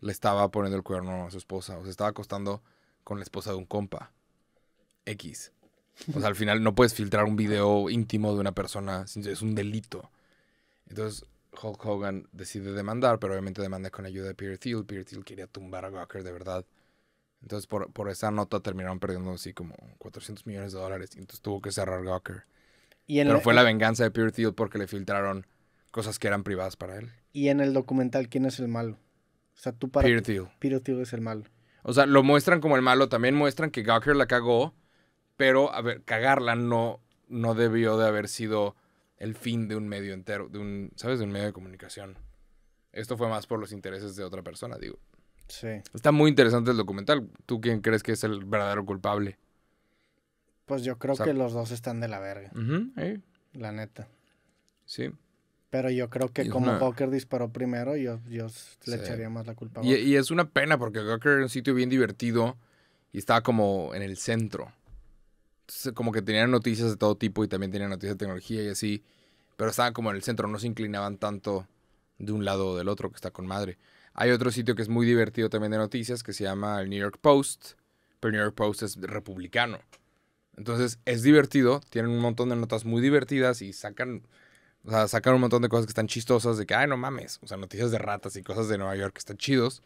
le estaba poniendo el cuerno a su esposa. O se estaba acostando con la esposa de un compa. X. O sea, al final no puedes filtrar un video íntimo de una persona. Es un delito. Entonces, Hulk Hogan decide demandar, pero obviamente demanda con ayuda de Peter Thiel. Peter Thiel quería tumbar a Gawker de verdad. Entonces, por, por esa nota terminaron perdiendo así como 400 millones de dólares. Y entonces tuvo que cerrar Gawker. Pero fue la venganza de Peter Thiel porque le filtraron cosas que eran privadas para él. Y en el documental, ¿quién es el malo? O sea, tú para... Peter Thiel. es el malo. O sea, lo muestran como el malo. También muestran que Gawker la cagó. Pero, a ver, cagarla no, no debió de haber sido el fin de un medio entero. De un, ¿Sabes? De un medio de comunicación. Esto fue más por los intereses de otra persona, digo. Sí. Está muy interesante el documental. ¿Tú quién crees que es el verdadero culpable? Pues yo creo que los dos están de la verga. La neta. Sí. Pero yo creo que como Poker disparó primero, yo, le echaría más la culpa. Y, y, es una pena porque Poker era un sitio bien divertido y estaba como en el centro. como que tenían noticias de todo tipo y también tenían noticias de tecnología y así. Pero estaban como en el centro, no se inclinaban tanto de un lado o del otro, que está con madre. Hay otro sitio que es muy divertido también de noticias que se llama el New York Post. Pero el New York Post es republicano. Entonces es divertido, tienen un montón de notas muy divertidas y sacan, o sea, sacan un montón de cosas que están chistosas, de que, ay, no mames, o sea, noticias de ratas y cosas de Nueva York que están chidos,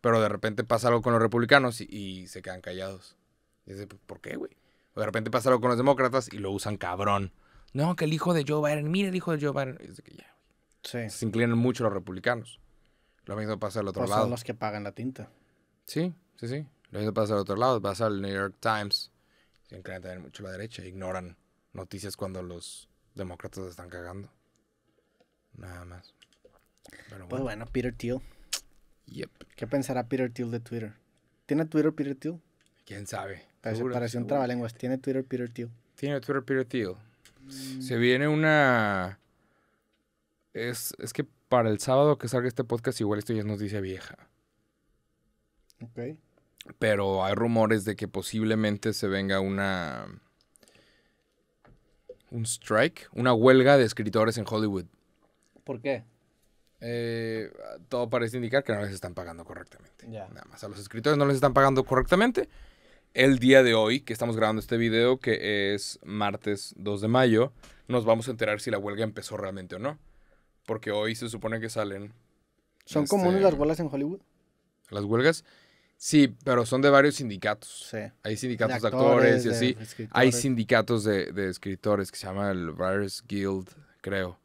pero de repente pasa algo con los republicanos y, se quedan callados. Y dice, pues, ¿por qué, güey? O de repente pasa algo con los demócratas y lo usan cabrón. No, que el hijo de Joe Biden, mira el hijo de Joe Biden. Y es de que ya, Sí. Se inclinan mucho los republicanos. Lo mismo pasa al otro pues, lado. Son los que pagan la tinta. Sí, sí, sí. Lo mismo pasa al otro lado. Pasa al New York Times se inclinan mucho la derecha, ignoran noticias cuando los demócratas están cagando. Nada más. Pues bueno, Peter Thiel. ¿Qué pensará Peter Thiel de Twitter? ¿Tiene Twitter Peter Thiel? ¿Quién sabe? Parece, un trabalenguas. ¿Tiene Twitter Peter Thiel? Tiene Twitter Peter Thiel. Mm. Se viene una... Es, es que para el sábado que salga este podcast igual esto ya nos dice vieja. Ok. Pero hay rumores de que posiblemente se venga una. un strike, una huelga de escritores en Hollywood. ¿Por qué? Eh, todo parece indicar que no les están pagando correctamente. Nada más. A los escritores no les están pagando correctamente. El día de hoy, que estamos grabando este video, que es martes 2 de mayo, nos vamos a enterar si la huelga empezó realmente o no. Porque hoy se supone que salen. ¿Son este, comunes las huelgas en Hollywood? Las huelgas. Sí, pero son de varios sindicatos. Sí. Hay sindicatos de actores, y así. Hay sindicatos de, de, escritores que se llama el Writers Guild, creo.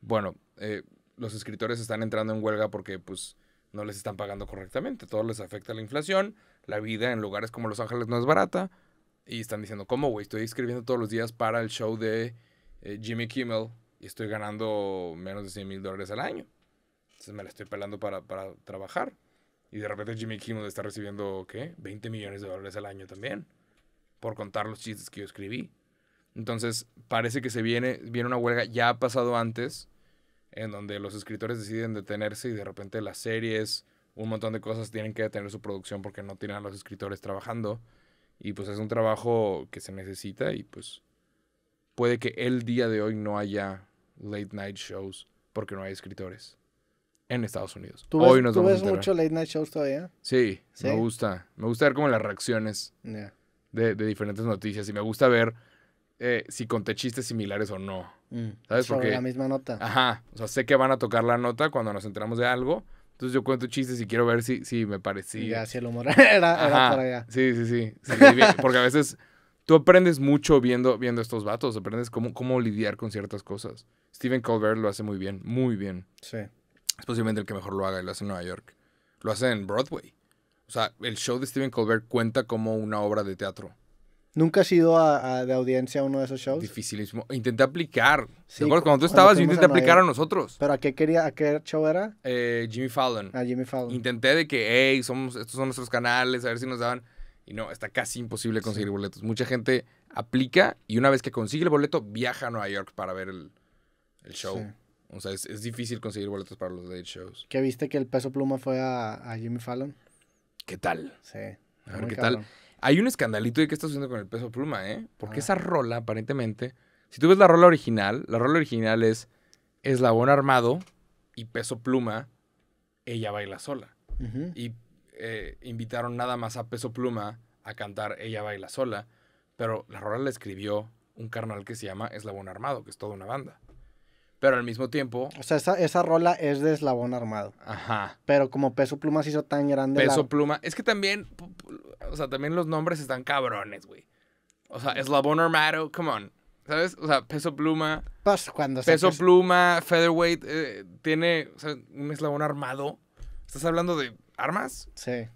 Bueno, eh, los escritores están entrando en huelga porque pues no les están pagando correctamente. Todo les afecta la inflación. La vida en lugares como Los Ángeles no es barata. Y están diciendo, ¿cómo, güey? Estoy escribiendo todos los días para el show de eh, Jimmy Kimmel y estoy ganando menos de 100 mil dólares al año. Entonces me la estoy pelando para, para trabajar. Y de repente Jimmy Kimmel está recibiendo, ¿qué? 20 millones de dólares al año también. Por contar los chistes que yo escribí. Entonces, parece que se viene, viene una huelga. Ya ha pasado antes, en donde los escritores deciden detenerse y de repente las series, un montón de cosas tienen que detener su producción porque no tienen a los escritores trabajando. Y pues es un trabajo que se necesita y pues puede que el día de hoy no haya late night shows porque no hay escritores en Estados Unidos. ¿Tú ves, Hoy nos ¿tú ves mucho late night shows todavía? Sí, me gusta. Me gusta ver como las reacciones de, diferentes noticias y me gusta ver eh, si conté chistes similares o no. ¿Sabes mm. ¿Sabes? Sobre Porque, la misma nota. Ajá. O sea, sé que van a tocar la nota cuando nos enteramos de algo. Entonces yo cuento chistes y quiero ver si, si me parecía. Ya, si el humor era, era allá. Sí, sí, sí. porque a veces tú aprendes mucho viendo, viendo estos vatos. Aprendes cómo, cómo lidiar con ciertas cosas. Stephen Colbert lo hace muy bien, muy bien. Sí. Es posiblemente el que mejor lo haga y lo hace en Nueva York. Lo hace en Broadway. O sea, el show de Stephen Colbert cuenta como una obra de teatro. ¿Nunca has ido a, de audiencia a uno de esos shows? Dificilísimo. Intenté aplicar. Sí, cuando, tú estabas, yo intenté aplicar a nosotros. ¿Pero a qué, quería, a qué show era? Eh, Jimmy Fallon. A ah, Jimmy Fallon. Intenté de que, hey, somos, estos son nuestros canales, a ver si nos daban. Y no, está casi imposible conseguir boletos. Mucha gente aplica y una vez que consigue el boleto, viaja a Nueva York para ver el, el show. Sí. O sea, es, difícil conseguir boletos para los late shows. ¿Qué viste que el peso pluma fue a, Jimmy Fallon? ¿Qué tal? Sí. A ver, ¿qué tal? Hay un escandalito de qué está haciendo con el peso pluma, ¿eh? Porque esa rola, aparentemente, si tú ves la rola original, la rola original es Eslabón Armado y Peso Pluma, ella baila sola. Y eh, invitaron nada más a Peso Pluma a cantar Ella baila sola, pero la rola la escribió un carnal que se llama Eslabón Armado, que es toda una banda. Pero al mismo tiempo. O sea, esa, rola es de eslabón armado. Ajá. Pero como Peso Pluma se hizo tan grande. Peso Pluma. Es que también. O sea, también los nombres están cabrones, güey. O sea, eslabón armado, come on. ¿Sabes? O sea, peso pluma. Pues cuando Peso pluma, featherweight, eh, tiene o sea, un eslabón armado. ¿Estás hablando de armas? Sí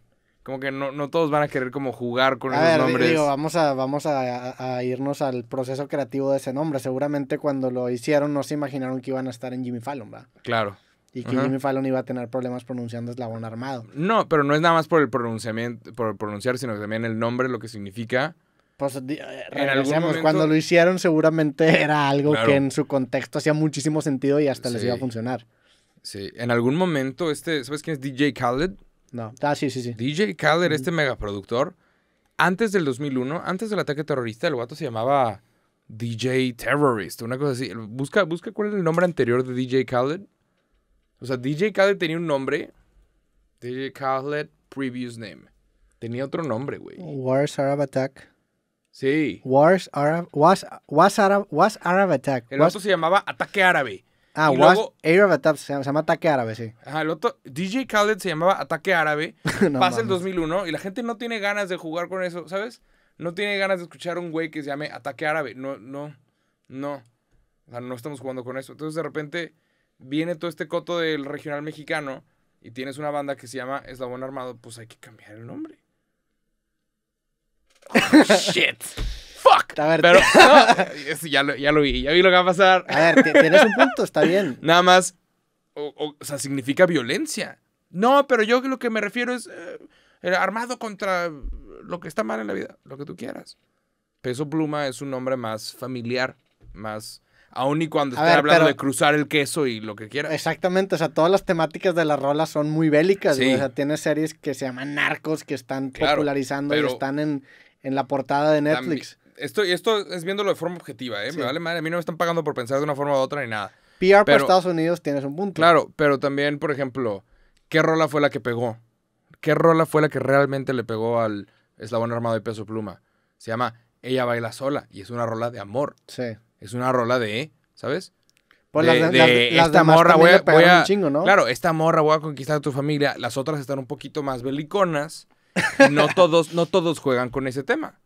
como que no, todos van a querer como jugar con a esos ver, nombres. Digo, vamos a, vamos a, irnos al proceso creativo de ese nombre. Seguramente cuando lo hicieron no se imaginaron que iban a estar en Jimmy Fallon, ¿verdad? Claro. Y que Jimmy Fallon iba a tener problemas pronunciando eslabón armado. No, pero no es nada más por el pronunciamiento, por pronunciar, sino también el nombre, lo que significa. Pues eh, Cuando lo hicieron, seguramente era algo que en su contexto hacía muchísimo sentido y hasta les iba a funcionar. Sí, en algún momento, este, ¿sabes quién es DJ Khaled? No. Ah, sí, sí, sí. DJ Khaled, este megaproductor, antes del 2001, antes del ataque terrorista, el guato se llamaba DJ Terrorist, una cosa así. Busca, busca cuál es el nombre anterior de DJ Khaled. O sea, DJ Khaled tenía un nombre. DJ Khaled, previous name. Tenía otro nombre, güey. Wars Arab Attack. Sí. Wars Arab, was, was Arab, was Arab Attack. El guato se llamaba Ataque Árabe. Ah, y luego, Attack, se, llama Ataque Árabe, sí. Ajá, el otro, DJ Khaled se llamaba Ataque Árabe, pasa el 2001 y la gente no tiene ganas de jugar con eso, ¿sabes? No tiene ganas de escuchar un güey que se llame Ataque Árabe, no, no, no. O sea, no estamos jugando con eso. Entonces, de repente, viene todo este coto del regional mexicano y tienes una banda que se llama Eslabón Armado, pues hay que cambiar el nombre. Oh, shit fuck. pero ya, lo, vi, ya vi lo que va a pasar. A ver, tienes un punto, está bien. Nada más, o, sea, significa violencia. No, pero yo lo que me refiero es eh, eh, armado contra lo que está mal en la vida, lo que tú quieras. Peso Pluma es un nombre más familiar, más... Aún y cuando esté hablando de cruzar el queso y lo que quieras. Exactamente, o sea, todas las temáticas de la rola son muy bélicas. O sea, tiene series que se llaman narcos que están popularizando y están en, en la portada de Netflix esto, es viéndolo de forma objetiva, ¿eh? Me vale madre, a mí no me están pagando por pensar de una forma u otra ni nada. PR pero, para Estados Unidos tienes un punto. Claro, pero también, por ejemplo, ¿qué rola fue la que pegó? ¿Qué rola fue la que realmente le pegó al eslabón armado de peso pluma? Se llama Ella baila sola y es una rola de amor. Sí. Es una rola de, ¿sabes? Pues de, las, de, esta morra un chingo, ¿no? Claro, esta morra voy a conquistar a tu familia. Las otras están un poquito más beliconas. no todos, no todos juegan con ese tema.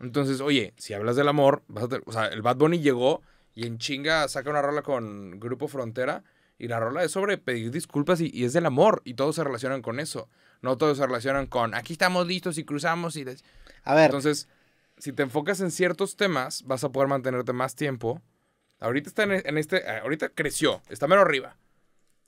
Entonces, oye, si hablas del amor, vas a o sea, el Bad Bunny llegó y en chinga saca una rola con Grupo Frontera y la rola es sobre pedir disculpas y, es del amor y todos se relacionan con eso. No todos se relacionan con aquí estamos listos y cruzamos y... A ver. Entonces, si te enfocas en ciertos temas, vas a poder mantenerte más tiempo. Ahorita está en, e, este... Eh, ahorita creció, está menos arriba.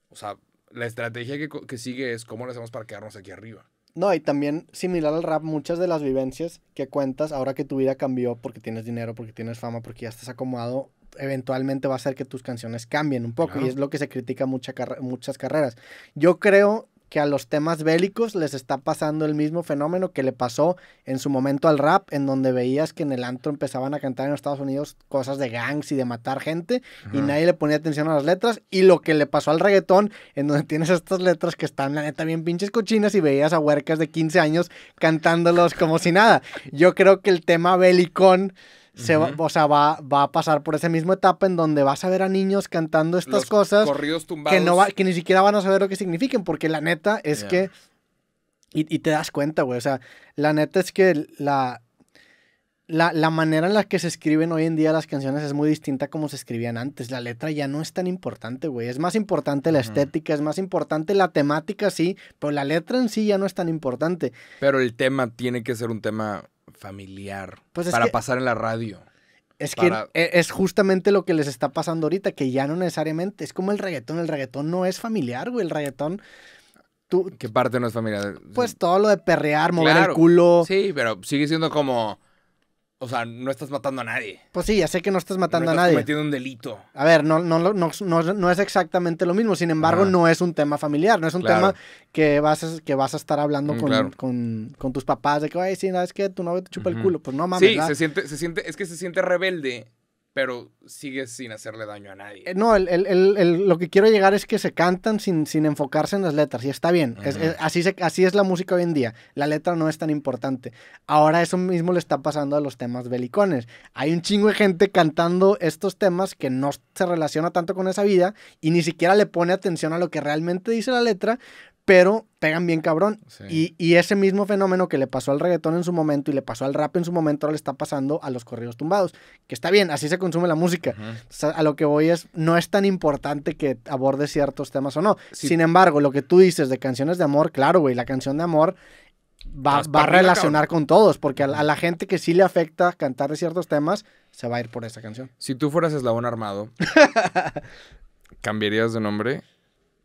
O sea, la estrategia que, que sigue es cómo lo hacemos para quedarnos aquí arriba. No, y también similar al rap, muchas de las vivencias que cuentas ahora que tu vida cambió porque tienes dinero, porque tienes fama, porque ya estás acomodado, eventualmente va a ser que tus canciones cambien un poco. Y es lo que se critica muchas carreras. Yo creo que a los temas bélicos les está pasando el mismo fenómeno que le pasó en su momento al rap, en donde veías que en el antro empezaban a cantar en Estados Unidos cosas de gangs y de matar gente, y nadie le ponía atención a las letras, y lo que le pasó al reggaetón, en donde tienes estas letras que están, la neta, bien pinches cochinas, y veías a huercas de 15 años cantándolos como si nada. Yo creo que el tema bélicón se va, o sea, va, a pasar por esa misma etapa en donde vas a ver a niños cantando estas cosas corridos tumbados. Que, ni siquiera van a saber lo que significan, porque la neta es que... Y, te das cuenta, güey, o sea, la neta es que la, la, manera en la que se escriben hoy en día las canciones es muy distinta a como se escribían antes. La letra ya no es tan importante, güey, es más importante la estética, es más importante la temática, sí, pero la letra en sí ya no es tan importante. Pero el tema tiene que ser un tema familiar pues para pasar en la radio. Es que e-, es justamente lo que les está pasando ahorita, que ya no necesariamente, es como el reggaetón, el reggaetón no es familiar, güey, el reggaetón... Tú, ¿Qué parte no es familiar? Pues todo lo de perrear, mover el culo. Sí, pero sigue siendo como o sea, no estás matando a nadie. Pues sí, ya sé que no estás matando a nadie. cometiendo un delito. A ver, no, no, no, no, es exactamente lo mismo. Sin embargo, no es un tema familiar. No es un tema que vas, a, que vas a estar hablando mm, con, con, tus papás de que, ay, sí, es que tu novio te chupa el culo. Pues no mames. Sí, se siente, se siente, es que se siente rebelde pero sigue sin hacerle daño a nadie. Eh, no, lo que quiero llegar es que se cantan sin, enfocarse en las letras, y está bien, así, así es la música hoy en día, la letra no es tan importante. Ahora eso mismo le está pasando a los temas belicones. Hay un chingo de gente cantando estos temas que no se relaciona tanto con esa vida y ni siquiera le pone atención a lo que realmente dice la letra, pero pegan bien cabrón. Y, ese mismo fenómeno que le pasó al reggaetón en su momento y le pasó al rap en su momento, ahora le está pasando a los corridos tumbados. Que está bien, así se consume la música. a lo que voy es, no es tan importante que aborde ciertos temas o no. Sin embargo, lo que tú dices de canciones de amor, claro, güey, la canción de amor va, a relacionar con todos, porque a, la gente que sí le afecta cantar de ciertos temas, se va a ir por esa canción. Si tú fueras eslabón armado, ¿cambiarías de nombre?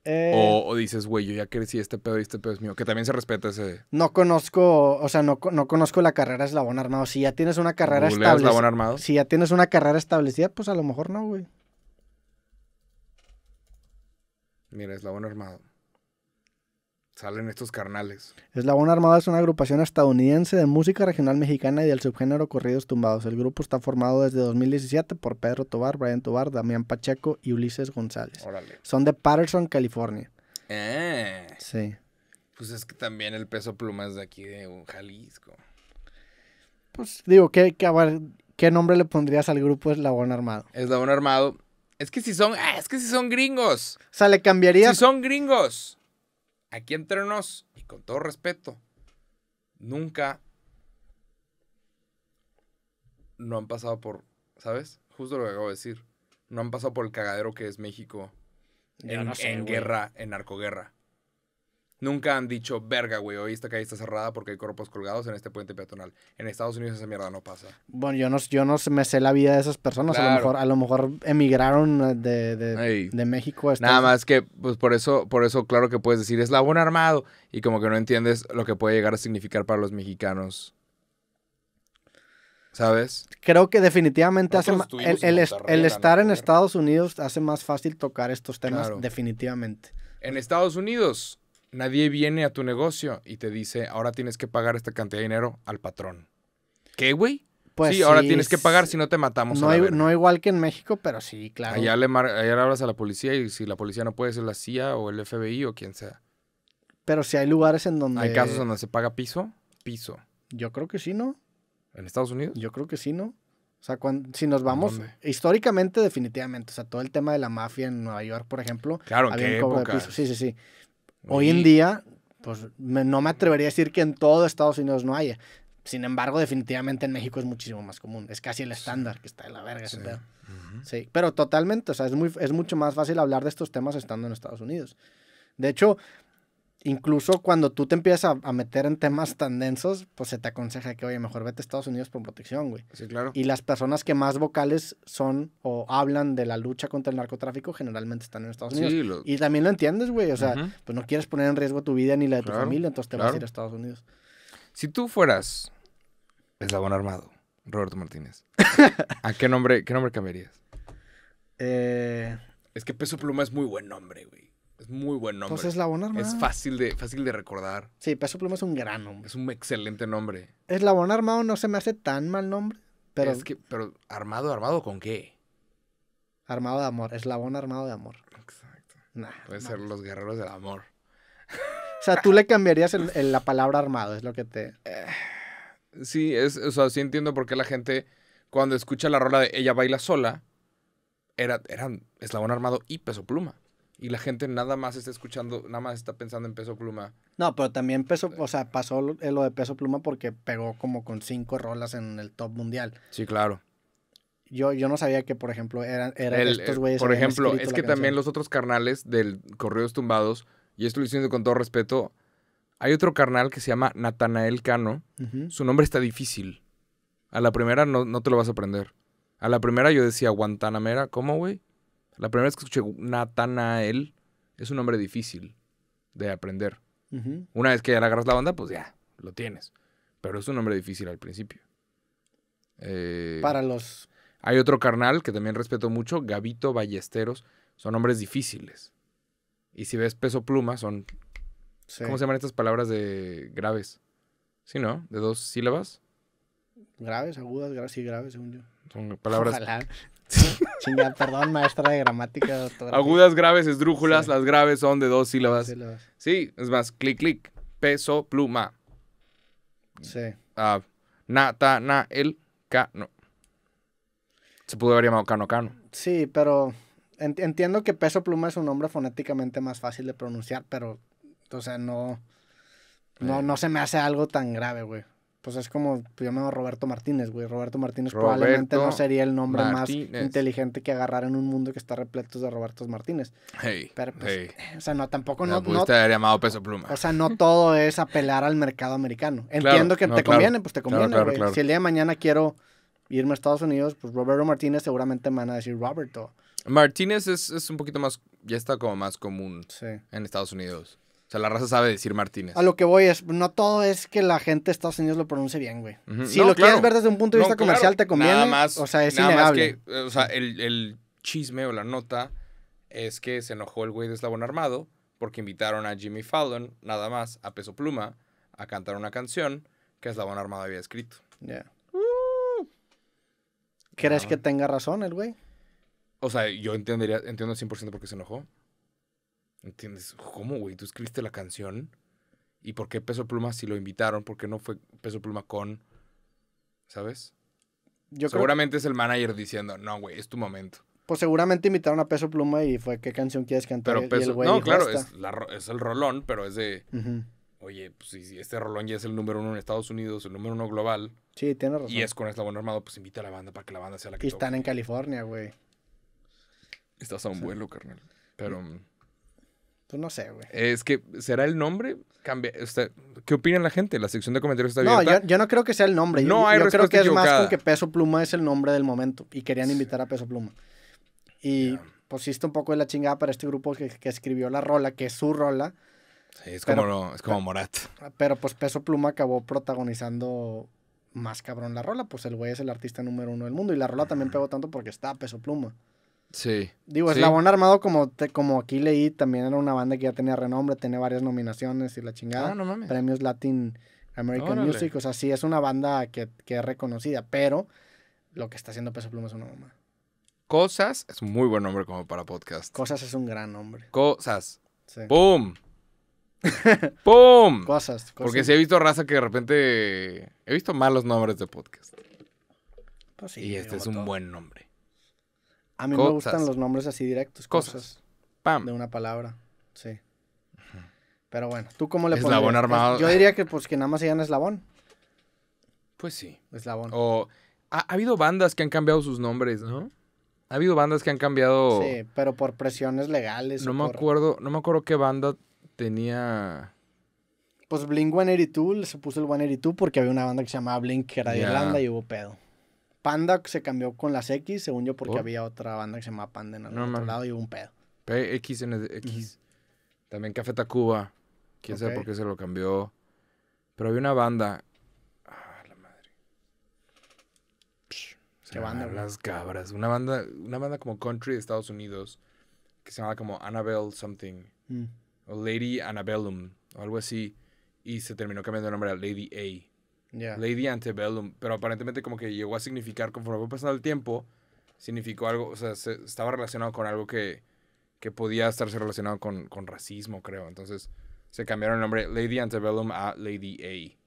Eh, o, dices, güey, yo ya crecí este pedo y este pedo es mío. Que también se respeta ese. No conozco, o sea, no, conozco la carrera eslabón armado. Si ya tienes una carrera establecida. armado? Si ya tienes una carrera establecida, pues a lo mejor no, güey. Mira, eslabón armado salen estos carnales. Eslabón Armado es una agrupación estadounidense de música regional mexicana y del subgénero corridos tumbados. El grupo está formado desde 2017 por Pedro Tobar, Brian Tobar, Damián Pacheco y Ulises González. Órale. Son de Patterson, California. Eh. Sí. Pues es que también el peso pluma es de aquí de un Jalisco. Pues digo, ¿qué, qué, nombre le pondrías al grupo Eslabón Armado? Eslabón Armado. Es que si son, ah, es que si son gringos. O sea, le cambiarías. Si son gringos aquí entre nos y con todo respeto, nunca no han pasado por, ¿sabes? Justo lo que acabo de decir. No han pasado por el cagadero que es México en, en guerra, en narcoguerra. Nunca han dicho, verga, güey, hoy esta calle está cerrada porque hay cuerpos colgados en este puente peatonal. En Estados Unidos esa mierda no pasa. Bueno, yo no, yo no me sé la vida de esas personas. A, lo mejor, a lo mejor emigraron eh, de, México Nada más que, pues por eso, por eso, claro que puedes decir es la buena armado y como que no entiendes lo que puede llegar a significar para los mexicanos. ¿Sabes? Creo que definitivamente hace el, el, estar en Estados Unidos hace más fácil tocar estos temas, definitivamente. En Estados Unidos nadie viene a tu negocio y te dice, ahora tienes que pagar esta cantidad de dinero al patrón. ¿Qué, güey? Pues sí, ahora tienes que pagar si no te matamos. No, igual que en México, pero sí, claro. Allá le, le hablas a la policía y si la policía no puede ser la CIA o el FBI o quien sea. Pero si hay lugares en donde... ¿Hay casos donde se paga piso? Piso. Yo creo que sí, ¿no? ¿En Estados Unidos? Yo creo que sí, ¿no? O sea, cuando, si nos vamos históricamente, definitivamente. O sea, todo el tema de la mafia en Nueva York, por ejemplo. Claro, ¿en qué época? Sí, sí, sí. Hoy en día, pues no me atrevería a decir que en todo Estados Unidos no haya. Sin embargo, definitivamente en México es muchísimo más común. Es casi el estándar que está de la verga sí. ese pedo. Sí, pero totalmente, o sea, es, muy, es mucho más fácil hablar de estos temas estando en Estados Unidos. De hecho, incluso cuando tú te empiezas a, meter en temas tan densos, pues se te aconseja que, oye, mejor vete a Estados Unidos por protección, güey. Sí, claro. Y las personas que más vocales son o hablan de la lucha contra el narcotráfico generalmente están en Estados Unidos. Sí, lo... Y también lo entiendes, güey. O sea, pues no quieres poner en riesgo tu vida ni la de tu familia, entonces te vas a ir a Estados Unidos. Si tú fueras eslabón armado, Roberto Martínez, ¿a qué nombre, qué nombre cambiarías? Eh, es que Peso Pluma es muy buen nombre, güey. Es muy buen nombre. Pues es fácil de, fácil de recordar. Sí, Peso Pluma es un gran nombre. Es un excelente nombre. Eslabón Armado no se me hace tan mal nombre, pero... Es que, pero ¿armado, armado con qué? Armado de amor, eslabón armado de amor. Exacto. Pueden ser los guerreros del amor. O sea, tú le cambiarías en la palabra armado, es lo que te... Eh, sí, es, o sea, sí entiendo por qué la gente cuando escucha la rola de Ella baila sola, era, eran eslabón armado y peso pluma y la gente nada más está escuchando, nada más está pensando en peso pluma. No, pero también peso, eh. o sea, pasó eh, lo de peso pluma porque pegó como con cinco rolas en el top mundial. Sí, claro. Yo, yo no sabía que, por ejemplo, eran, estos eh, güeyes. Por ejemplo, es que también los otros carnales del Correos Tumbados, y esto lo diciendo con todo respeto, hay otro carnal que se llama Natanael Cano. Su nombre está difícil. A la primera no, no te lo vas a aprender. A la primera yo decía, Guantanamera, ¿cómo, güey? La primera vez que escuché Natanael es un nombre difícil de aprender. Una vez que ya le agarras la banda, pues ya, lo tienes. Pero es un nombre difícil al principio. Eh, Para los... Hay otro carnal que también respeto mucho, Gavito Ballesteros. Son nombres difíciles. Y si ves peso pluma, son... ¿Cómo se llaman estas palabras de graves? Sí, ¿no? ¿De dos sílabas? Graves, agudas, graves y graves, según yo. Son palabras... Chinga, perdón, maestra de gramática. Agudas, graves, esdrújulas. Las graves son de dos sílabas. Sí, es más, clic, clic. Peso, pluma. Sí. na, na, el, ca, no. Se pudo haber llamado cano, cano. Sí, pero entiendo que peso, pluma es un nombre fonéticamente más fácil de pronunciar, pero, o sea, no. No, eh. no se me hace algo tan grave, güey pues es como pues, yo me llamo Roberto Martínez, güey. Roberto Martínez probablemente no sería el nombre más inteligente que agarrar en un mundo que está repleto de Robertos Martínez. Hey, pero pues, o sea, no tampoco no, no haber llamado peso pluma. O sea, no todo es apelar al mercado americano. Entiendo que te conviene, pues te conviene, Si el día de mañana quiero irme a Estados Unidos, pues Roberto Martínez seguramente me van a decir Roberto. Martínez es, es un poquito más, ya está como más común en Estados Unidos. O sea, la raza sabe decir Martínez. A lo que voy es, no todo es que la gente de Estados Unidos lo pronuncie bien, güey. Si lo quieres ver desde un punto de vista comercial, te conviene. Nada más. O sea, es que, o sea, el, chisme o la nota es que se enojó el güey de Eslabón Armado porque invitaron a Jimmy Fallon, nada más, a Peso Pluma, a cantar una canción que Eslabón Armado había escrito. Ya. Uh. ¿Crees ah. que tenga razón el güey? O sea, yo entendería, entiendo 100% por qué se enojó. ¿Entiendes? ¿Cómo, güey? ¿Tú escribiste la canción? ¿Y por qué Peso Pluma si lo invitaron? ¿Por qué no fue Peso Pluma con... ¿Sabes? Yo seguramente es el manager diciendo, no, güey, es tu momento. Pues seguramente invitaron a Peso Pluma y fue, ¿qué canción quieres cantar? Pero Peso... no, claro, es, el rolón, pero es de... Oye, pues si este rolón ya es el número uno en Estados Unidos, el número uno global. Sí, tienes razón. Y es con Eslabón Armado, pues invita a la banda para que la banda sea la que Y están en California, güey. Estás a un vuelo, carnal. Pero... Pues no sé, güey. Es que, ¿será el nombre? ¿Qué opinan la gente? La sección de comentarios está abierta. No, yo, no creo que sea el nombre. no hay yo creo que es más con que Peso Pluma es el nombre del momento. Y querían invitar a Peso Pluma. Y pusiste un poco de la chingada para este grupo que, escribió la rola, que es su rola. Sí, es como, es como Morat. Pero pues Peso Pluma acabó protagonizando más cabrón la rola. Pues el güey es el artista número uno del mundo. Y la rola también pegó tanto porque está Peso Pluma. Sí. Digo, Eslabón Armado, como, como aquí leí, también era una banda que ya tenía renombre, tenía varias nominaciones y la chingada. Ah, Premios Latin American Music. O sea, sí, es una banda que, es reconocida, pero lo que está haciendo Peso Pluma es una mamá. Cosas es un muy buen nombre como para podcast. Cosas es un gran nombre. Cosas. Sí. Boom ¡Pum! Cosas, Porque si he visto raza que de repente. He visto malos nombres de podcast. Pues sí, y este es un buen nombre. A mí me gustan los nombres así directos. Cosas. Pam. De una palabra. Sí. Pero bueno, ¿tú cómo le Eslabón armado. Yo diría que pues que nada más se llama eslabón. Pues sí. Eslabón. O ha, habido bandas que han cambiado sus nombres, ¿no? Ha habido bandas que han cambiado. Sí, pero por presiones legales. No me acuerdo, no me acuerdo qué banda tenía. Pues Blink tool se puso el 182 porque había una banda que se llamaba Blink que era de Irlanda y hubo pedo. Panda se cambió con las X, según yo, porque oh. había otra banda que se llamaba Panda en el otro lado y hubo un pedo. PX en X. También Café Tacuba. Quién sabe por qué se lo cambió. Pero había una banda. Ah, la madre. ¿Qué banda? Las cabras. Una banda, una banda como country de Estados Unidos que se llamaba como Annabelle something. Mm. O Lady Annabellum. O algo así. Y se terminó cambiando el nombre a Lady A. Lady Antebellum. Pero aparentemente como que llegó a significar, conforme fue pasando el tiempo, significó algo, o sea, estaba relacionado con algo que, que podía estarse relacionado con, racismo, creo. Entonces se cambiaron el nombre Lady Antebellum a Lady A.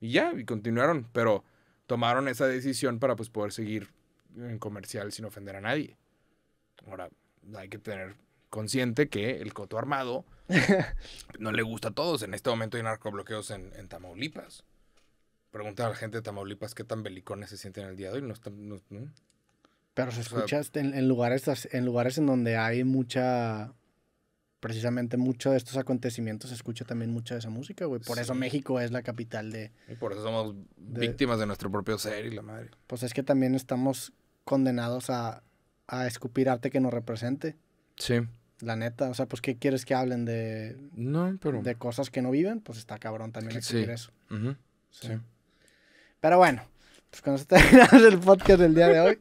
Y ya, y continuaron, pero tomaron esa decisión para pues poder seguir en comercial sin ofender a nadie. Ahora, hay que tener consciente que el coto armado no le gusta a todos. En este momento hay narcobloqueos en, en Tamaulipas preguntar a la gente de Tamaulipas qué tan belicones se sienten el día de hoy. No Pero se escucha en, lugares, en lugares en donde hay mucha. Precisamente mucho de estos acontecimientos se escucha también mucha de esa música, güey. Por eso México es la capital de. Y por eso somos víctimas de nuestro propio ser y la madre. Pues es que también estamos condenados a, a escupir arte que nos represente. Sí. La neta, o sea, pues, ¿qué quieres que hablen de. No, pero. De cosas que no viven? Pues está cabrón también escupir eso. sí. Pero bueno, pues con se terminamos el podcast del día de hoy.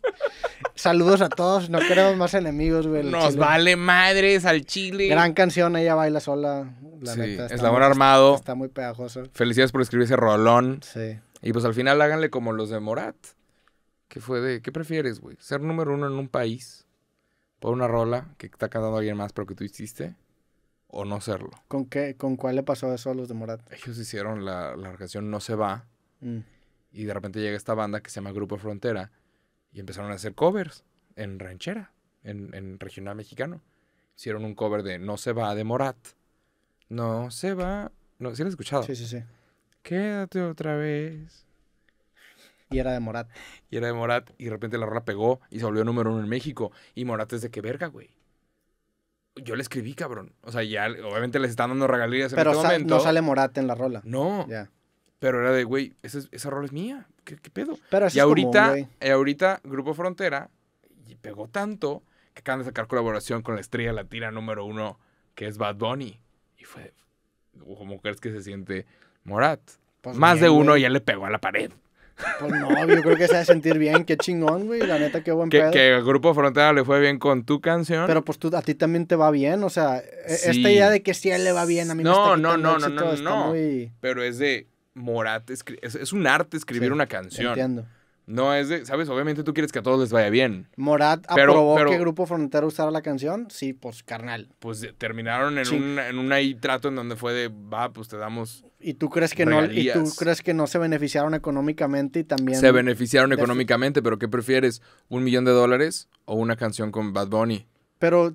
Saludos a todos, no queremos más enemigos, güey. Nos vale madres al chile. Gran canción, ella baila sola. La sí, neta, está la muy, Armado. Está muy pegajoso. Felicidades por escribir ese rolón. Sí. Y pues al final háganle como los de Morat. ¿Qué fue de, ¿qué prefieres, güey? ¿Ser número uno en un país por una rola que está cantando alguien más pero que tú hiciste? ¿O no serlo? ¿Con qué? ¿Con cuál le pasó eso a los de Morat? Ellos hicieron la, la canción No se va. Mm y de repente llega esta banda que se llama Grupo Frontera y empezaron a hacer covers en ranchera, en, regional mexicano. Hicieron un cover de No se va de Morat. No se va. No, ¿Sí lo has escuchado? Sí, sí, sí. Quédate otra vez. Y era de Morat. Y era de Morat y de repente la rola pegó y se volvió número uno en México. Y Morat es de qué verga, güey yo le escribí, cabrón. O sea, ya obviamente les están dando regalías en Pero Pero este no sale Morat en la rola. No. ya. Pero era de, güey, esa, esa rola es mía. ¿Qué, pedo? y ahorita, ahorita Grupo Frontera pegó tanto que acaban de sacar colaboración con la estrella latina número uno, que es Bad Bunny. Y fue, como crees que se siente Morat? Pues Más de uno ya le pegó a la pared. Pues no, yo creo que se va a sentir bien. Qué chingón, güey. La neta, qué buen pedo. Que el Grupo Frontera le fue bien con tu canción. Pero pues tú, a ti también te va bien. O sea, e, esta idea de que sí a él le va bien, a mí no, me no, no, no, no, no, no, Pero es de, Morat es, un arte escribir una canción. No es de, ¿sabes? Obviamente tú quieres que a todos les vaya bien. Morat aprobó que Grupo Frontera usara la canción. Sí, pues carnal. Pues eh, terminaron en un trato en donde fue de, va, pues te damos. ¿Y tú crees que no y tú crees que no se beneficiaron económicamente y también Se beneficiaron económicamente, pero ¿qué prefieres? ¿Un millón de dólares o una canción con Bad Bunny? Pero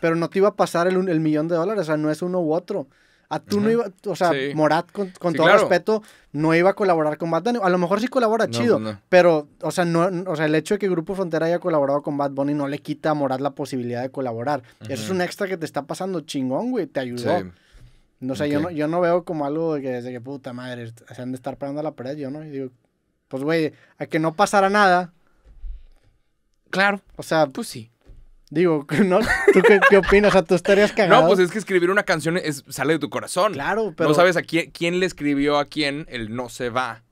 pero no te iba a pasar el, el millón de dólares, o sea, no es uno u otro. A tú no iba, o sea, Morat, con, todo respeto, no iba a colaborar con Bad Bunny. A lo mejor sí colabora chido, pues pero, o sea, no, o sea, el hecho de que Grupo Frontera haya colaborado con Bad Bunny no le quita a Morat la posibilidad de colaborar. Eso es un extra que te está pasando chingón, güey, te ayudó. No, o sea, yo, no, yo no veo como algo de que, desde que puta madre, se han de estar pegando a la pared, yo no. Y digo, pues, güey, a que no pasara nada. Claro. O sea, pues sí. Digo, ¿no? ¿Tú qué, opinas? O sea, tú estarías cagado. No, pues es que escribir una canción sale de tu corazón. Claro, pero. No sabes a quién, le escribió a quién el no se va.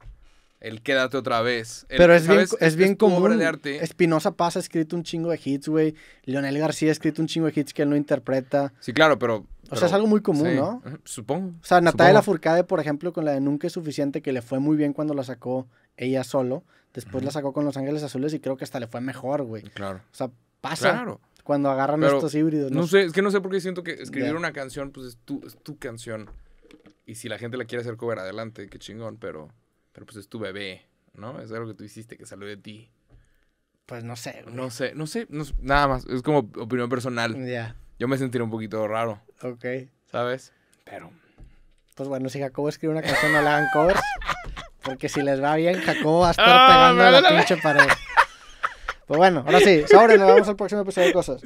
El quédate otra vez. pero es bien, es, es bien común. De arte. Espinosa Paz ha escrito un chingo de hits, güey. Leonel García ha escrito un chingo de hits que él no interpreta. Sí, claro, pero. O sea, es algo muy común, ¿no? Supongo. O sea, Natalia Furcade, por ejemplo, con la de Nunca es suficiente, que le fue muy bien cuando la sacó ella solo. Después la sacó con Los Ángeles Azules y creo que hasta le fue mejor, güey. Claro. O sea, Pasa. Cuando agarran estos híbridos. ¿no? sé, es que no sé por qué siento que escribir una canción, pues es tu, es tu canción. Y si la gente la quiere hacer cover, adelante, qué chingón, pero, pero pues es tu bebé, ¿no? Es algo que tú hiciste, que salió de ti. Pues no sé. No sé, no sé, nada más. Es como opinión personal. Ya. Yo me sentiré un poquito raro. Ok. ¿Sabes? Pero. Pues bueno, si Jacobo escribe una canción, no la hagan covers. Porque si les va bien, Jacobo va a estar ah, pegando la pinche para... Pues bueno, ahora sí, sobre, nos vemos al próximo episodio de cosas.